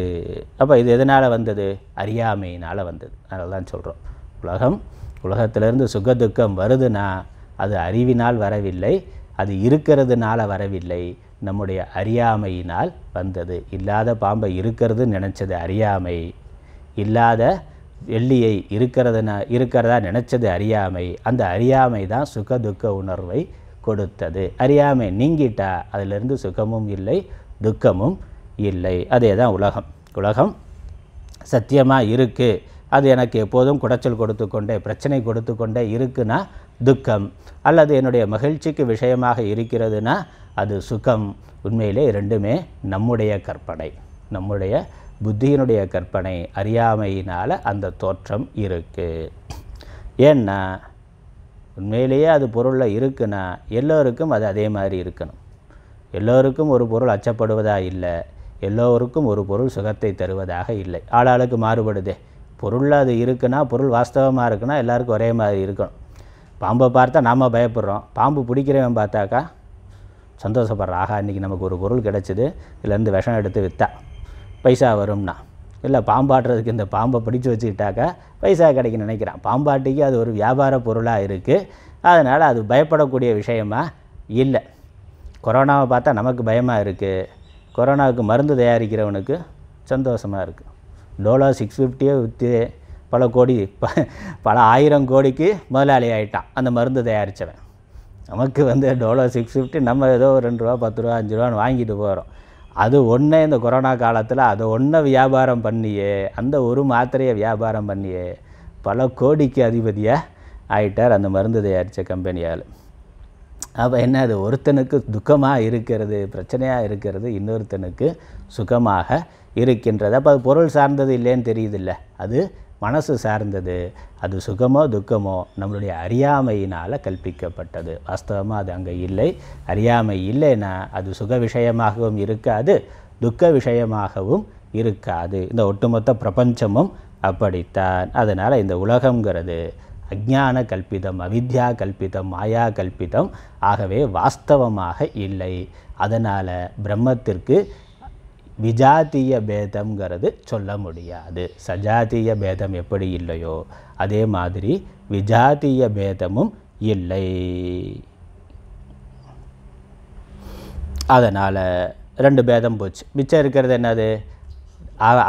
அப்போ இது எதனால் வந்தது அறியாமையினால் வந்தது அதனால தான் சொல்கிறோம் உலகம் உலகத்திலேருந்து சுகதுக்கம் வருதுன்னா அது அறிவினால் வரவில்லை அது இருக்கிறதுனால வரவில்லை நம்முடைய அறியாமையினால் வந்தது இல்லாத பாம்பை இருக்கிறதுன்னு நினச்சது அறியாமை இல்லாத வெள்ளியை இருக்கிறதுன இருக்கிறதா நினச்சது அறியாமை அந்த அறியாமை தான் சுக துக்க உணர்வை கொடுத்தது அறியாமை நீங்கிட்டா அதிலிருந்து சுகமும் இல்லை துக்கமும் இல்லை அதே தான் உலகம் உலகம் சத்தியமாக இருக்குது அது எனக்கு எப்போதும் குடைச்சல் கொடுத்து கொண்டே பிரச்சனை கொடுத்து கொண்டே இருக்குன்னா துக்கம் அல்லது என்னுடைய மகிழ்ச்சிக்கு விஷயமாக இருக்கிறதுனா அது சுகம் உண்மையிலே ரெண்டுமே நம்முடைய கற்பனை நம்முடைய புத்தியினுடைய கற்பனை அறியாமையினால் அந்த தோற்றம் இருக்குது ஏன்னா உண்மையிலேயே அது பொருளில் இருக்குன்னா எல்லோருக்கும் அது அதே மாதிரி இருக்கணும் எல்லோருக்கும் ஒரு பொருள் அச்சப்படுவதாக இல்லை எல்லோருக்கும் ஒரு பொருள் சுகத்தை தருவதாக இல்லை ஆளாளுக்கு மாறுபடுதே பொருளில் அது இருக்குன்னா பொருள் வாஸ்தவமாக இருக்குன்னா எல்லாருக்கும் ஒரே மாதிரி இருக்கணும் பாம்பை பார்த்தா நாம் பயப்படுறோம் பாம்பு பிடிக்கிறவன் பார்த்தாக்கா சந்தோஷப்படுற ஆகா இன்றைக்கி நமக்கு ஒரு பொருள் கிடச்சிது இதுலேருந்து விஷம் எடுத்து விற்றா பைசா வரும்னா இல்லை பாம்பாட்டுறதுக்கு இந்த பாம்பை பிடிச்சி வச்சுக்கிட்டாக்கா பைசா கிடைக்க நினைக்கிறான் பாம்பாட்டிக்கு அது ஒரு வியாபார பொருளாக இருக்குது அதனால் அது பயப்படக்கூடிய விஷயமா இல்லை கொரோனாவை பார்த்தா நமக்கு பயமாக இருக்குது கொரோனாவுக்கு மருந்து தயாரிக்கிறவனுக்கு சந்தோஷமாக இருக்குது டோலோ சிக்ஸ் ஃபிஃப்டியே விற்று பல கோடி ப பல ஆயிரம் கோடிக்கு முதலாளி ஆகிட்டான் அந்த மருந்து தயாரித்தவன் நமக்கு வந்து டோலோ சிக்ஸ் ஃபிஃப்டி நம்ம ஏதோ ரெண்டு ரூபா பத்து ரூபா அஞ்சு ரூபான்னு வாங்கிட்டு போகிறோம் அது ஒன்றே இந்த கொரோனா காலத்தில் அதை ஒன்றை வியாபாரம் பண்ணியே அந்த ஒரு மாத்திரையை வியாபாரம் பண்ணியே பல கோடிக்கு அதிபதியாக ஆயிட்டார் அந்த மருந்து தயாரித்த கம்பெனியால் அப்போ என்ன அது ஒருத்தனுக்கு துக்கமாக இருக்கிறது பிரச்சனையாக இருக்கிறது இன்னொருத்தனுக்கு சுகமாக இருக்கின்றது அப்போ அது பொருள் சார்ந்தது இல்லைன்னு தெரியுதில்ல அது மனசு சார்ந்தது அது சுகமோ துக்கமோ நம்மளுடைய அறியாமையினால் கல்பிக்கப்பட்டது வாஸ்தவமாக அது அங்கே இல்லை அறியாமை இல்லைன்னா அது சுக விஷயமாகவும் இருக்காது துக்க விஷயமாகவும் இருக்காது இந்த ஒட்டுமொத்த பிரபஞ்சமும் அப்படித்தான் அதனால் இந்த உலகங்கிறது அஜான கல்பிதம் அவித்யா கல்பிதம் மாயா கல்பிதம் ஆகவே வாஸ்தவமாக இல்லை அதனால் பிரம்மத்திற்கு விஜாத்திய பேதம்ங்கிறது சொல்ல முடியாது சஜாத்திய பேதம் எப்படி இல்லையோ அதே மாதிரி விஜாத்திய பேதமும் இல்லை அதனால் ரெண்டு பேதம் போச்சு மிச்சம் இருக்கிறது என்னது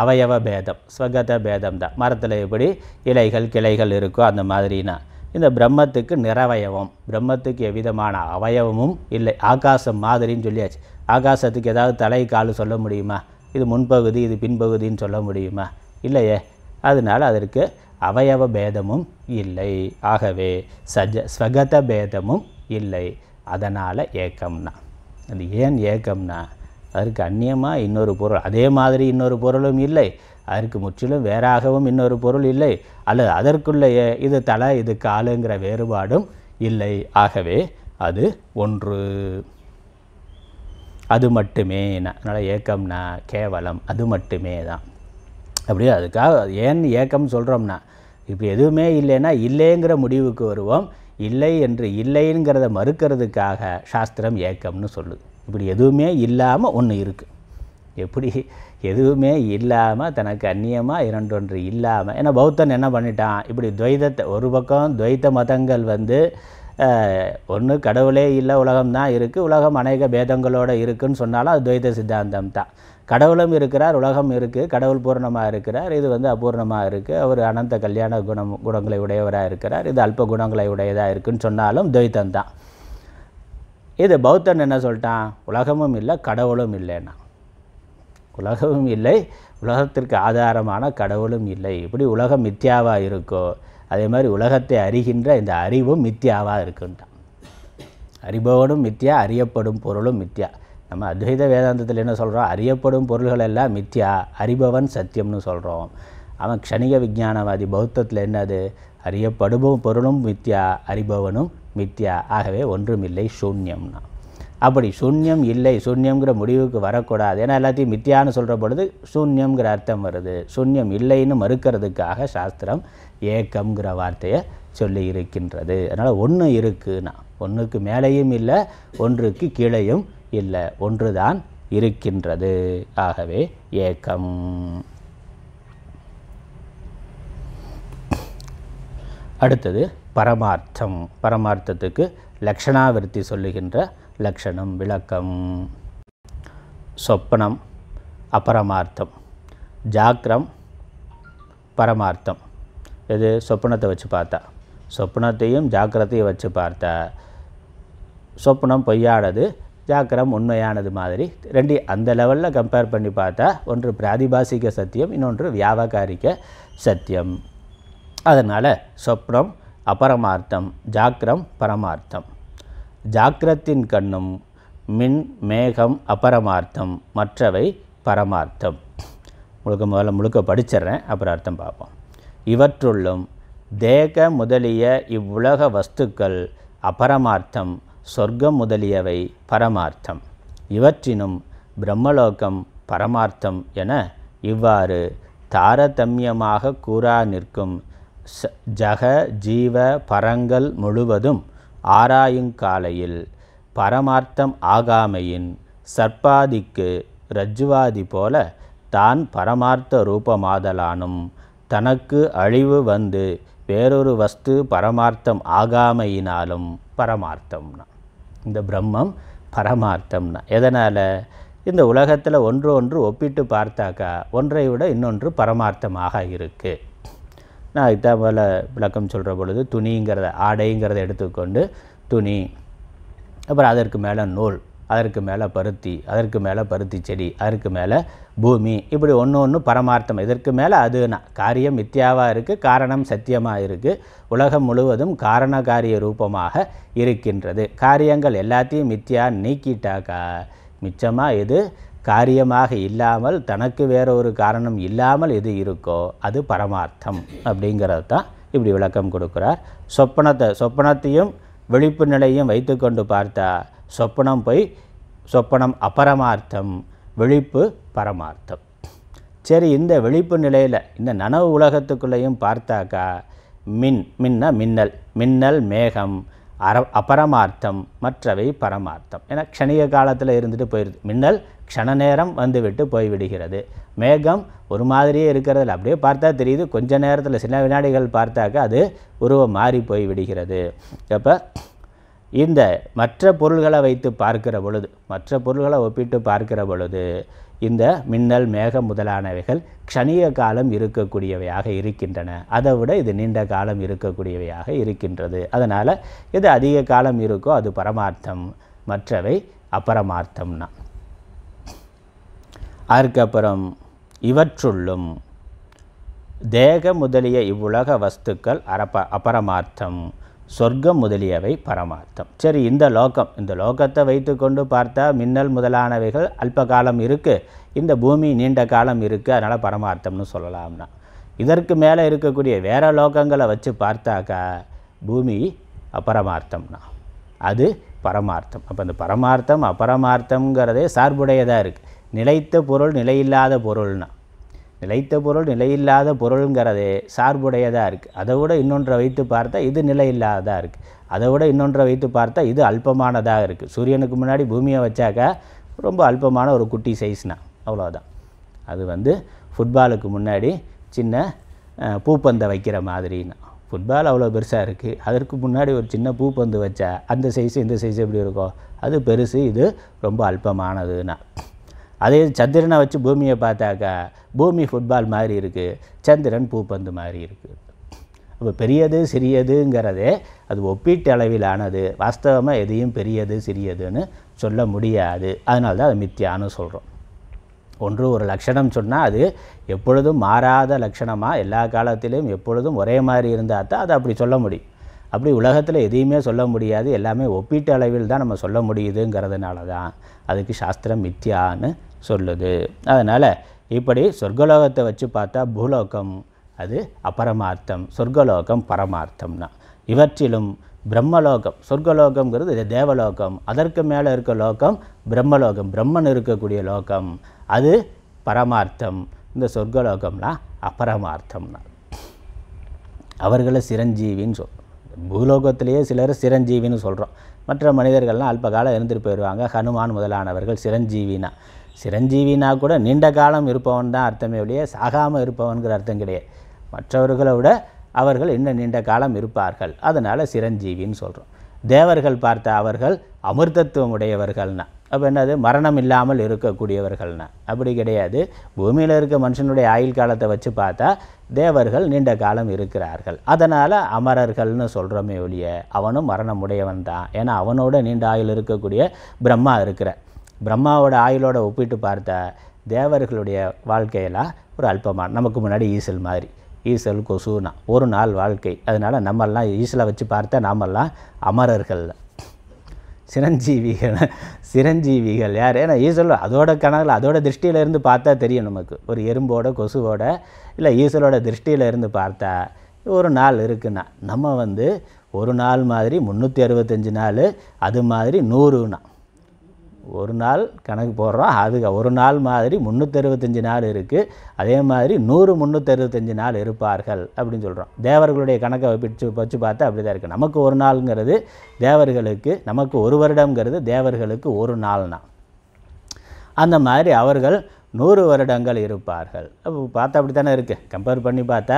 அவயவ பேதம் ஸ்வகத பேதம் தான் மரத்தில் எப்படி இலைகள் கிளைகள் இருக்கோ அந்த மாதிரினா இந்த பிரம்மத்துக்கு நிறவயவம் பிரம்மத்துக்கு எவ்விதமான அவயவமும் இல்லை ஆகாசம் மாதிரின்னு சொல்லியாச்சு ஆகாசத்துக்கு ஏதாவது தலை கால் சொல்ல முடியுமா இது முன்பகுதி இது பின்பகுதின்னு சொல்ல முடியுமா இல்லையே அதனால் அதற்கு அவயவ பேதமும் இல்லை ஆகவே சஜ ஸ்வகத பேதமும் இல்லை அதனால் ஏக்கம்னா அது ஏன் ஏக்கம்னா அதற்கு அந்நியமாக இன்னொரு பொருள் அதே மாதிரி இன்னொரு பொருளும் இல்லை அதற்கு முற்றிலும் வேறாகவும் இன்னொரு பொருள் இல்லை அல்லது அதற்குள்ளேயே இது தலை இது காலுங்கிற வேறுபாடும் இல்லை ஆகவே அது ஒன்று அது மட்டுமே அதனால் ஏக்கம்னா கேவலம் அது மட்டுமே தான் அப்படியே அதுக்காக ஏன் ஏக்கம் சொல்கிறோம்னா இப்போ எதுவுமே இல்லைன்னா இல்லைங்கிற முடிவுக்கு வருவோம் இல்லை என்று இல்லைங்கிறத மறுக்கிறதுக்காக சாஸ்திரம் ஏக்கம்னு சொல்லுது இப்படி எதுவுமே இல்லாமல் ஒன்று இருக்குது எப்படி எதுவுமே இல்லாமல் தனக்கு அந்நியமாக இரண்டொன்று இல்லாமல் ஏன்னா பௌத்தன் என்ன பண்ணிட்டான் இப்படி துவைதத்தை ஒரு பக்கம் துவைத்த மதங்கள் வந்து ஒன்று கடவுளே இல்லை உலகம் தான் இருக்குது உலகம் அநேக பேதங்களோடு இருக்குதுன்னு சொன்னாலும் அது துவைத சித்தாந்தம் தான் கடவுளும் இருக்கிறார் உலகம் இருக்குது கடவுள் பூர்ணமாக இருக்கிறார் இது வந்து அபூர்ணமாக இருக்குது அவர் அனந்த கல்யாண குணம் குணங்களை உடையவராக இருக்கிறார் இது அல்ப குணங்களை உடையதாக இருக்குதுன்னு சொன்னாலும் துவைத்தம் தான் இது பௌத்தன் என்ன சொல்லிட்டான் உலகமும் இல்லை கடவுளும் இல்லைன்னா உலகமும் இல்லை உலகத்திற்கு ஆதாரமான கடவுளும் இல்லை இப்படி உலகம் மித்யாவாக இருக்கோ அதே மாதிரி உலகத்தை அறிகின்ற இந்த அறிவும் மித்தியாவாக இருக்குன்ட்டான் அறிபவனும் மித்தியா அறியப்படும் பொருளும் மித்தியா நம்ம அத்வைத வேதாந்தத்தில் என்ன சொல்கிறோம் அறியப்படும் பொருள்கள் எல்லாம் மித்தியா அறிபவன் சத்தியம்னு சொல்கிறோம் அவன் க்ஷணிக விஜானவாதி பௌத்தத்தில் என்னது அறியப்படுபவும் பொருளும் மித்தியா அறிபவனும் மித்தியா ஆகவே ஒன்றுமில்லை சூன்யம்னா அப்படி சூன்யம் இல்லை சூன்யங்கிற முடிவுக்கு வரக்கூடாது ஏன்னா எல்லாத்தையும் மித்தியான்னு சொல்கிற பொழுது சூன்யங்கிற அர்த்தம் வருது சூன்யம் இல்லைன்னு மறுக்கிறதுக்காக சாஸ்திரம் ஏக்கம்ங்கிற வார்த்தையை சொல்லி இருக்கின்றது அதனால் ஒன்று இருக்குன்னா ஒன்றுக்கு மேலேயும் இல்லை ஒன்றுக்கு கீழேயும் இல்லை ஒன்று தான் இருக்கின்றது ஆகவே ஏக்கம் அடுத்தது பரமார்த்தம் பரமார்த்தத்துக்கு லக்ஷணாவிருத்தி சொல்லுகின்ற லக்ஷணம் விளக்கம் சொப்பனம் அபரமார்த்தம் ஜாக்கிரம் பரமார்த்தம் இது சொப்பனத்தை வச்சு பார்த்தா சொப்பனத்தையும் ஜாக்கிரத்தையும் வச்சு பார்த்தா சொப்பனம் பொய்யானது ஜாக்கிரம் உண்மையானது மாதிரி ரெண்டு அந்த லெவலில் கம்பேர் பண்ணி பார்த்தா ஒன்று பிராதிபாசிக சத்தியம் இன்னொன்று வியாபகாரிக சத்தியம் அதனால் சொப்னம் அபரமார்த்தம் ஜாக்கிரம் பரமார்த்தம் ஜாக்கிரத்தின் கண்ணும் மின் மேகம் அபரமார்த்தம் மற்றவை பரமார்த்தம் முழுக்க முதல்ல முழுக்க படிச்சிடுறேன் அப்புறம் அர்த்தம் பார்ப்போம் இவற்றுள்ளும் தேக முதலிய இவ்வுலக வஸ்துக்கள் அபரமார்த்தம் சொர்க்கம் முதலியவை பரமார்த்தம் இவற்றினும் பிரம்மலோகம் பரமார்த்தம் என இவ்வாறு தாரதமியமாக கூறா நிற்கும் ச ஜக ஜீவ பரங்கள் முழுவதும் ஆராயுங்காலையில் பரமார்த்தம் ஆகாமையின் சர்ப்பாதிக்கு ரஜ்ஜுவாதி போல தான் பரமார்த்த ரூபமாதலானும் தனக்கு அழிவு வந்து வேறொரு வஸ்து பரமார்த்தம் ஆகாமையினாலும் பரமார்த்தம்னா இந்த பிரம்மம் பரமார்த்தம்னா எதனால் இந்த உலகத்தில் ஒன்று ஒன்று ஒப்பிட்டு பார்த்தாக்கா ஒன்றை விட இன்னொன்று பரமார்த்தமாக இருக்குது நான் அதுதான் போல் விளக்கம் சொல்கிற பொழுது துணிங்கிறத ஆடைங்கிறத எடுத்துக்கொண்டு துணி அப்புறம் அதற்கு மேலே நூல் அதற்கு மேலே பருத்தி அதற்கு மேலே பருத்தி செடி அதற்கு மேலே பூமி இப்படி ஒன்று ஒன்று பரமார்த்தம் இதற்கு மேலே நான் காரியம் மித்தியாவாக இருக்குது காரணம் சத்தியமாக இருக்குது உலகம் முழுவதும் காரண காரிய ரூபமாக இருக்கின்றது காரியங்கள் எல்லாத்தையும் மித்தியா நீக்கிட்டாக்கா மிச்சமாக இது காரியமாக இல்லாமல் தனக்கு வேற ஒரு காரணம் இல்லாமல் எது இருக்கோ அது பரமார்த்தம் அப்படிங்கிறது தான் இப்படி விளக்கம் கொடுக்குறார் சொப்பனத்தை சொப்பனத்தையும் விழிப்பு நிலையும் வைத்து கொண்டு பார்த்தா சொப்பனம் போய் சொப்பனம் அபரமார்த்தம் விழிப்பு பரமார்த்தம் சரி இந்த விழிப்பு நிலையில் இந்த நனவு உலகத்துக்குள்ளேயும் பார்த்தாக்கா மின் மின்ன மின்னல் மின்னல் மேகம் அற அபரமார்த்தம் மற்றவை பரமார்த்தம் ஏன்னா க்ஷணிக காலத்தில் இருந்துட்டு போயிடுது மின்னல் க்ஷண நேரம் வந்துவிட்டு போய்விடுகிறது மேகம் ஒரு மாதிரியே இருக்கிறதில் அப்படியே பார்த்தா தெரியுது கொஞ்ச நேரத்தில் சில வினாடிகள் பார்த்தாக்கா அது உருவம் மாறி போய்விடுகிறது அப்போ இந்த மற்ற பொருள்களை வைத்து பார்க்கிற பொழுது மற்ற பொருள்களை ஒப்பிட்டு பார்க்கிற பொழுது இந்த மின்னல் மேகம் முதலானவைகள் க்ஷணிய காலம் இருக்கக்கூடியவையாக இருக்கின்றன அதை விட இது நீண்ட காலம் இருக்கக்கூடியவையாக இருக்கின்றது அதனால் இது அதிக காலம் இருக்கோ அது பரமார்த்தம் மற்றவை அப்பரமார்த்தம்னா அதுக்கப்புறம் இவற்றுள்ளும் தேக முதலிய இவ்வுலக வஸ்துக்கள் அரப்ப அபரமார்த்தம் சொர்க்கம் முதலியவை பரமார்த்தம் சரி இந்த லோகம் இந்த லோகத்தை வைத்து கொண்டு பார்த்தா மின்னல் முதலானவைகள் அல்ப காலம் இருக்குது இந்த பூமி நீண்ட காலம் இருக்குது அதனால் பரமார்த்தம்னு சொல்லலாம்னா இதற்கு மேலே இருக்கக்கூடிய வேறு லோகங்களை வச்சு பார்த்தாக்கா பூமி அபரமார்த்தம்னா அது பரமார்த்தம் அப்போ அந்த பரமார்த்தம் அபரமார்த்தங்கிறதே சார்புடையதாக இருக்குது நிலைத்த பொருள் நிலையில்லாத பொருள்னா நிலைத்த பொருள் நிலையில்லாத பொருளுங்கிறது சார்புடையதாக இருக்குது அதை விட இன்னொன்றை வைத்து பார்த்தா இது நிலையில்லாததாக இருக்குது அதை விட இன்னொன்றை வைத்து பார்த்தா இது அல்பமானதாக இருக்குது சூரியனுக்கு முன்னாடி பூமியை வச்சாக்கா ரொம்ப அல்பமான ஒரு குட்டி சைஸ்னா அவ்வளோதான் அது வந்து ஃபுட்பாலுக்கு முன்னாடி சின்ன பூப்பந்தை வைக்கிற மாதிரின்னா ஃபுட்பால் அவ்வளோ பெருசாக இருக்குது அதற்கு முன்னாடி ஒரு சின்ன பூப்பந்து வச்சா அந்த சைஸு இந்த சைஸ் எப்படி இருக்கும் அது பெருசு இது ரொம்ப அல்பமானதுன்னா அதே சந்திரனை வச்சு பூமியை பார்த்தாக்கா பூமி ஃபுட்பால் மாதிரி இருக்குது சந்திரன் பூப்பந்து மாதிரி இருக்குது அப்போ பெரியது சிறியதுங்கிறதே அது ஒப்பீட்டளவிலானது வாஸ்தவமாக எதையும் பெரியது சிறியதுன்னு சொல்ல முடியாது அதனால தான் அது மித்தியான்னு சொல்கிறோம் ஒன்று ஒரு லட்சணம் சொன்னால் அது எப்பொழுதும் மாறாத லட்சணமாக எல்லா காலத்திலையும் எப்பொழுதும் ஒரே மாதிரி இருந்தால் தான் அதை அப்படி சொல்ல முடியும் அப்படி உலகத்தில் எதையுமே சொல்ல முடியாது எல்லாமே ஒப்பீட்டு அளவில் தான் நம்ம சொல்ல முடியுதுங்கிறதுனால தான் அதுக்கு சாஸ்திரம் மித்தியான்னு சொல்லுது அதனால் இப்படி சொர்க்கலோகத்தை வச்சு பார்த்தா பூலோகம் அது அபரமார்த்தம் சொர்க்கலோகம் பரமார்த்தம்னா இவற்றிலும் பிரம்மலோகம் சொர்க்கலோகம்ங்கிறது இது தேவலோகம் அதற்கு மேலே இருக்க லோகம் பிரம்மலோகம் பிரம்மன் இருக்கக்கூடிய லோகம் அது பரமார்த்தம் இந்த சொர்க்கலோகம்னா அபரமார்த்தம்னா அவர்களை சிரஞ்சீவின்னு சொல் பூலோகத்திலேயே சிலர் சிரஞ்சீவின்னு சொல்கிறோம் மற்ற மனிதர்கள்லாம் அல்பகாலம் இருந்துட்டு போயிடுவாங்க ஹனுமான் முதலானவர்கள் சிரஞ்சீவினா சிரஞ்சீவினா கூட நீண்ட காலம் இருப்பவன் தான் அர்த்தமே ஒழிய சாகாமல் இருப்பவன்கிற அர்த்தம் கிடையாது மற்றவர்களை விட அவர்கள் இன்னும் நீண்ட காலம் இருப்பார்கள் அதனால் சிரஞ்சீவின்னு சொல்கிறோம் தேவர்கள் பார்த்த அவர்கள் அமிர்தத்துவம் உடையவர்கள்னா அப்போ என்னது மரணம் இல்லாமல் இருக்கக்கூடியவர்கள்னா அப்படி கிடையாது பூமியில் இருக்க மனுஷனுடைய ஆயுள் காலத்தை வச்சு பார்த்தா தேவர்கள் நீண்ட காலம் இருக்கிறார்கள் அதனால் அமரர்கள்னு சொல்கிறோமே ஒழிய அவனும் மரணம் உடையவன் தான் ஏன்னா அவனோட நீண்ட ஆயுள் இருக்கக்கூடிய பிரம்மா இருக்கிற பிரம்மாவோட ஆயுளோட ஒப்பிட்டு பார்த்த தேவர்களுடைய வாழ்க்கையெல்லாம் ஒரு அல்பமான நமக்கு முன்னாடி ஈசல் மாதிரி ஈசல் கொசுனா ஒரு நாள் வாழ்க்கை அதனால் நம்மெல்லாம் ஈசலை வச்சு பார்த்தா நாமெல்லாம் அமரர்கள் சிரஞ்சீவிகள் சிரஞ்சீவிகள் யார் ஏன்னா ஈசல் அதோட கணக்கில் அதோட திருஷ்டியிலேருந்து பார்த்தா தெரியும் நமக்கு ஒரு எறும்போட கொசுவோட இல்லை ஈசலோட இருந்து பார்த்தா ஒரு நாள் இருக்குன்னா நம்ம வந்து ஒரு நாள் மாதிரி முந்நூற்றி அறுபத்தஞ்சு நாள் அது மாதிரி நூறுனா ஒரு நாள் கணக்கு போடுறோம் அதுக்கு ஒரு நாள் மாதிரி முந்நூற்றறுபத்தஞ்சு நாள் இருக்குது அதே மாதிரி நூறு முந்நூற்றறுபத்தஞ்சு நாள் இருப்பார்கள் அப்படின்னு சொல்கிறோம் தேவர்களுடைய கணக்கை பிடிச்சு வச்சு பார்த்தா அப்படி தான் இருக்குது நமக்கு ஒரு நாள்ங்கிறது தேவர்களுக்கு நமக்கு ஒரு வருடங்கிறது தேவர்களுக்கு ஒரு நாள்னா அந்த மாதிரி அவர்கள் நூறு வருடங்கள் இருப்பார்கள் அப்போ பார்த்தா அப்படி தானே இருக்குது கம்பேர் பண்ணி பார்த்தா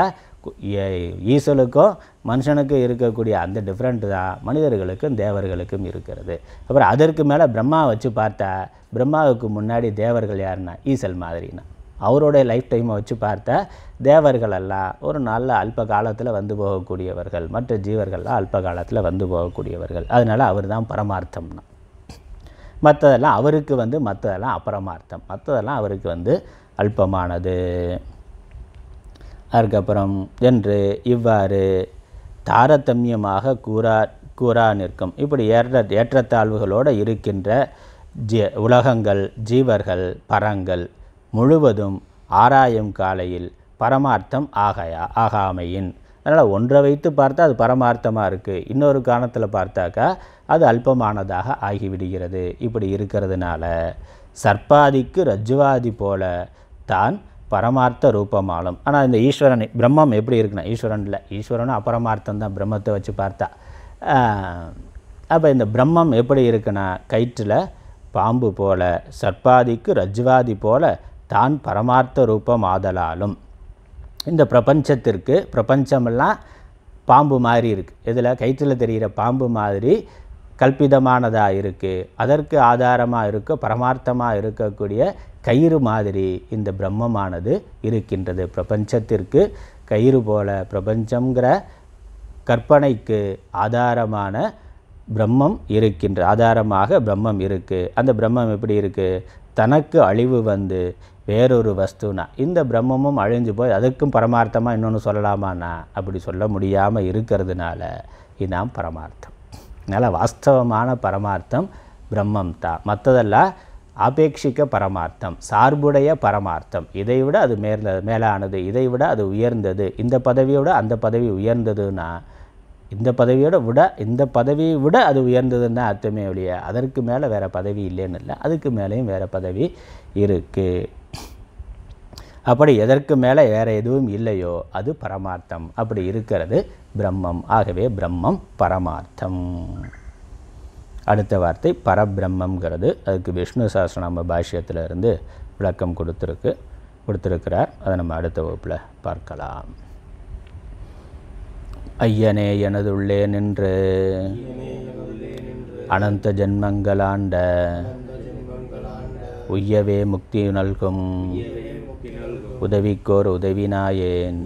ஈசலுக்கும் மனுஷனுக்கும் இருக்கக்கூடிய அந்த டிஃப்ரெண்ட் தான் மனிதர்களுக்கும் தேவர்களுக்கும் இருக்கிறது அப்புறம் அதற்கு மேலே பிரம்மா வச்சு பார்த்தா பிரம்மாவுக்கு முன்னாடி தேவர்கள் யாருன்னா ஈசல் மாதிரினா அவருடைய லைஃப் டைமை வச்சு பார்த்தா தேவர்களெல்லாம் ஒரு நல்ல அல்ப காலத்தில் வந்து போகக்கூடியவர்கள் மற்ற ஜீவர்கள்லாம் அல்ப காலத்தில் வந்து போகக்கூடியவர்கள் அதனால் அவர் தான் பரமார்த்தம்னா மற்றதெல்லாம் அவருக்கு வந்து மற்றதெல்லாம் அப்பரமார்த்தம் மற்றதெல்லாம் அவருக்கு வந்து அல்பமானது அதுக்கப்புறம் என்று இவ்வாறு தாரதமியமாக கூறா கூறா நிற்கும் இப்படி ஏற்ற ஏற்றத்தாழ்வுகளோடு இருக்கின்ற ஜி உலகங்கள் ஜீவர்கள் பரங்கள் முழுவதும் ஆராயும் காலையில் பரமார்த்தம் ஆகையா ஆகாமையின் அதனால் ஒன்றை வைத்து பார்த்தா அது பரமார்த்தமாக இருக்குது இன்னொரு காரணத்தில் பார்த்தாக்கா அது அல்பமானதாக ஆகிவிடுகிறது இப்படி இருக்கிறதுனால சர்ப்பாதிக்கு ரஜ்ஜுவாதி போல தான் பரமார்த்த ரூபமாலும் ஆனால் இந்த ஈஸ்வரன் பிரம்மம் எப்படி இருக்குன்னா ஈஸ்வரன் இல்லை ஈஸ்வரனும் அபரமார்த்தம் தான் பிரம்மத்தை வச்சு பார்த்தா அப்போ இந்த பிரம்மம் எப்படி இருக்குன்னா கயிற்றில் பாம்பு போல சர்ப்பாதிக்கு ரஜ்வாதி போல தான் பரமார்த்த ரூபம் ஆதலாலும் இந்த பிரபஞ்சத்திற்கு பிரபஞ்சமெல்லாம் பாம்பு மாதிரி இருக்குது இதில் கயிற்றில் தெரிகிற பாம்பு மாதிரி கல்பிதமானதாக இருக்குது அதற்கு ஆதாரமாக இருக்க பரமார்த்தமாக இருக்கக்கூடிய கயிறு மாதிரி இந்த பிரம்மமானது இருக்கின்றது பிரபஞ்சத்திற்கு கயிறு போல பிரபஞ்சங்கிற கற்பனைக்கு ஆதாரமான பிரம்மம் இருக்கின்ற ஆதாரமாக பிரம்மம் இருக்குது அந்த பிரம்மம் எப்படி இருக்குது தனக்கு அழிவு வந்து வேறொரு வஸ்துனா இந்த பிரம்மமும் அழிஞ்சு போய் அதுக்கும் பரமார்த்தமாக இன்னொன்று சொல்லலாமாண்ணா அப்படி சொல்ல முடியாமல் இருக்கிறதுனால இதுதான் பரமார்த்தம் அதனால் வாஸ்தவமான பரமார்த்தம் பிரம்மம் தான் மற்றதெல்லாம் ஆபேக்ஷிக்க பரமார்த்தம் சார்புடைய பரமார்த்தம் இதைவிட அது மேல மேலானது இதைவிட அது உயர்ந்தது இந்த பதவியோட அந்த பதவி உயர்ந்ததுன்னா இந்த பதவியோட விட இந்த பதவியை விட அது உயர்ந்ததுன்னா அர்த்தமே ஒழிய அதற்கு மேலே வேறு பதவி இல்லைன்னு இல்லை அதுக்கு மேலேயும் வேறு பதவி இருக்குது அப்படி எதற்கு மேலே வேறு எதுவும் இல்லையோ அது பரமார்த்தம் அப்படி இருக்கிறது பிரம்மம் ஆகவே பிரம்மம் பரமார்த்தம் அடுத்த வார்த்தை பரபிரம்மங்கிறது அதுக்கு விஷ்ணு சாஸ்திரநாம பாஷ்யத்திலிருந்து விளக்கம் கொடுத்துருக்கு கொடுத்துருக்கிறார் அதை நம்ம அடுத்த வகுப்பில் பார்க்கலாம் ஐயனே எனதுள்ளே நின்று அனந்த ஜென்மங்களாண்ட உய்யவே முக்தி நல்கும் உதவிக்கோர் உதவினாயேன்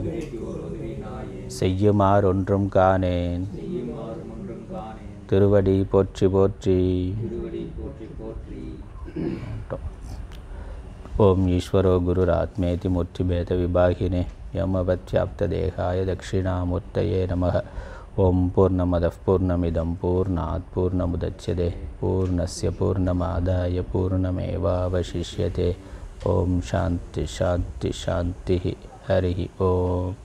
செய்யுமாறொன்றும் காணேன் திருவடி போற்றி போற்றி ஓம் ஈஸ்வரோ குருராத்மேதி பேத விபாகினே யமபத்யாப்த தேகாய தட்சிணாமூர்த்தையே நம ஓம் பூர்ணமத பூர்ணமிதம் பூர்ணாத் பூர்ணமுதட்சதே பூர்ணஸ்ய பூர்ணமாதாய பூர்ணமேவாவசிஷ்யதே ஓம் சாந்தி சாந்தி சாந்தி ஹரி ஓம்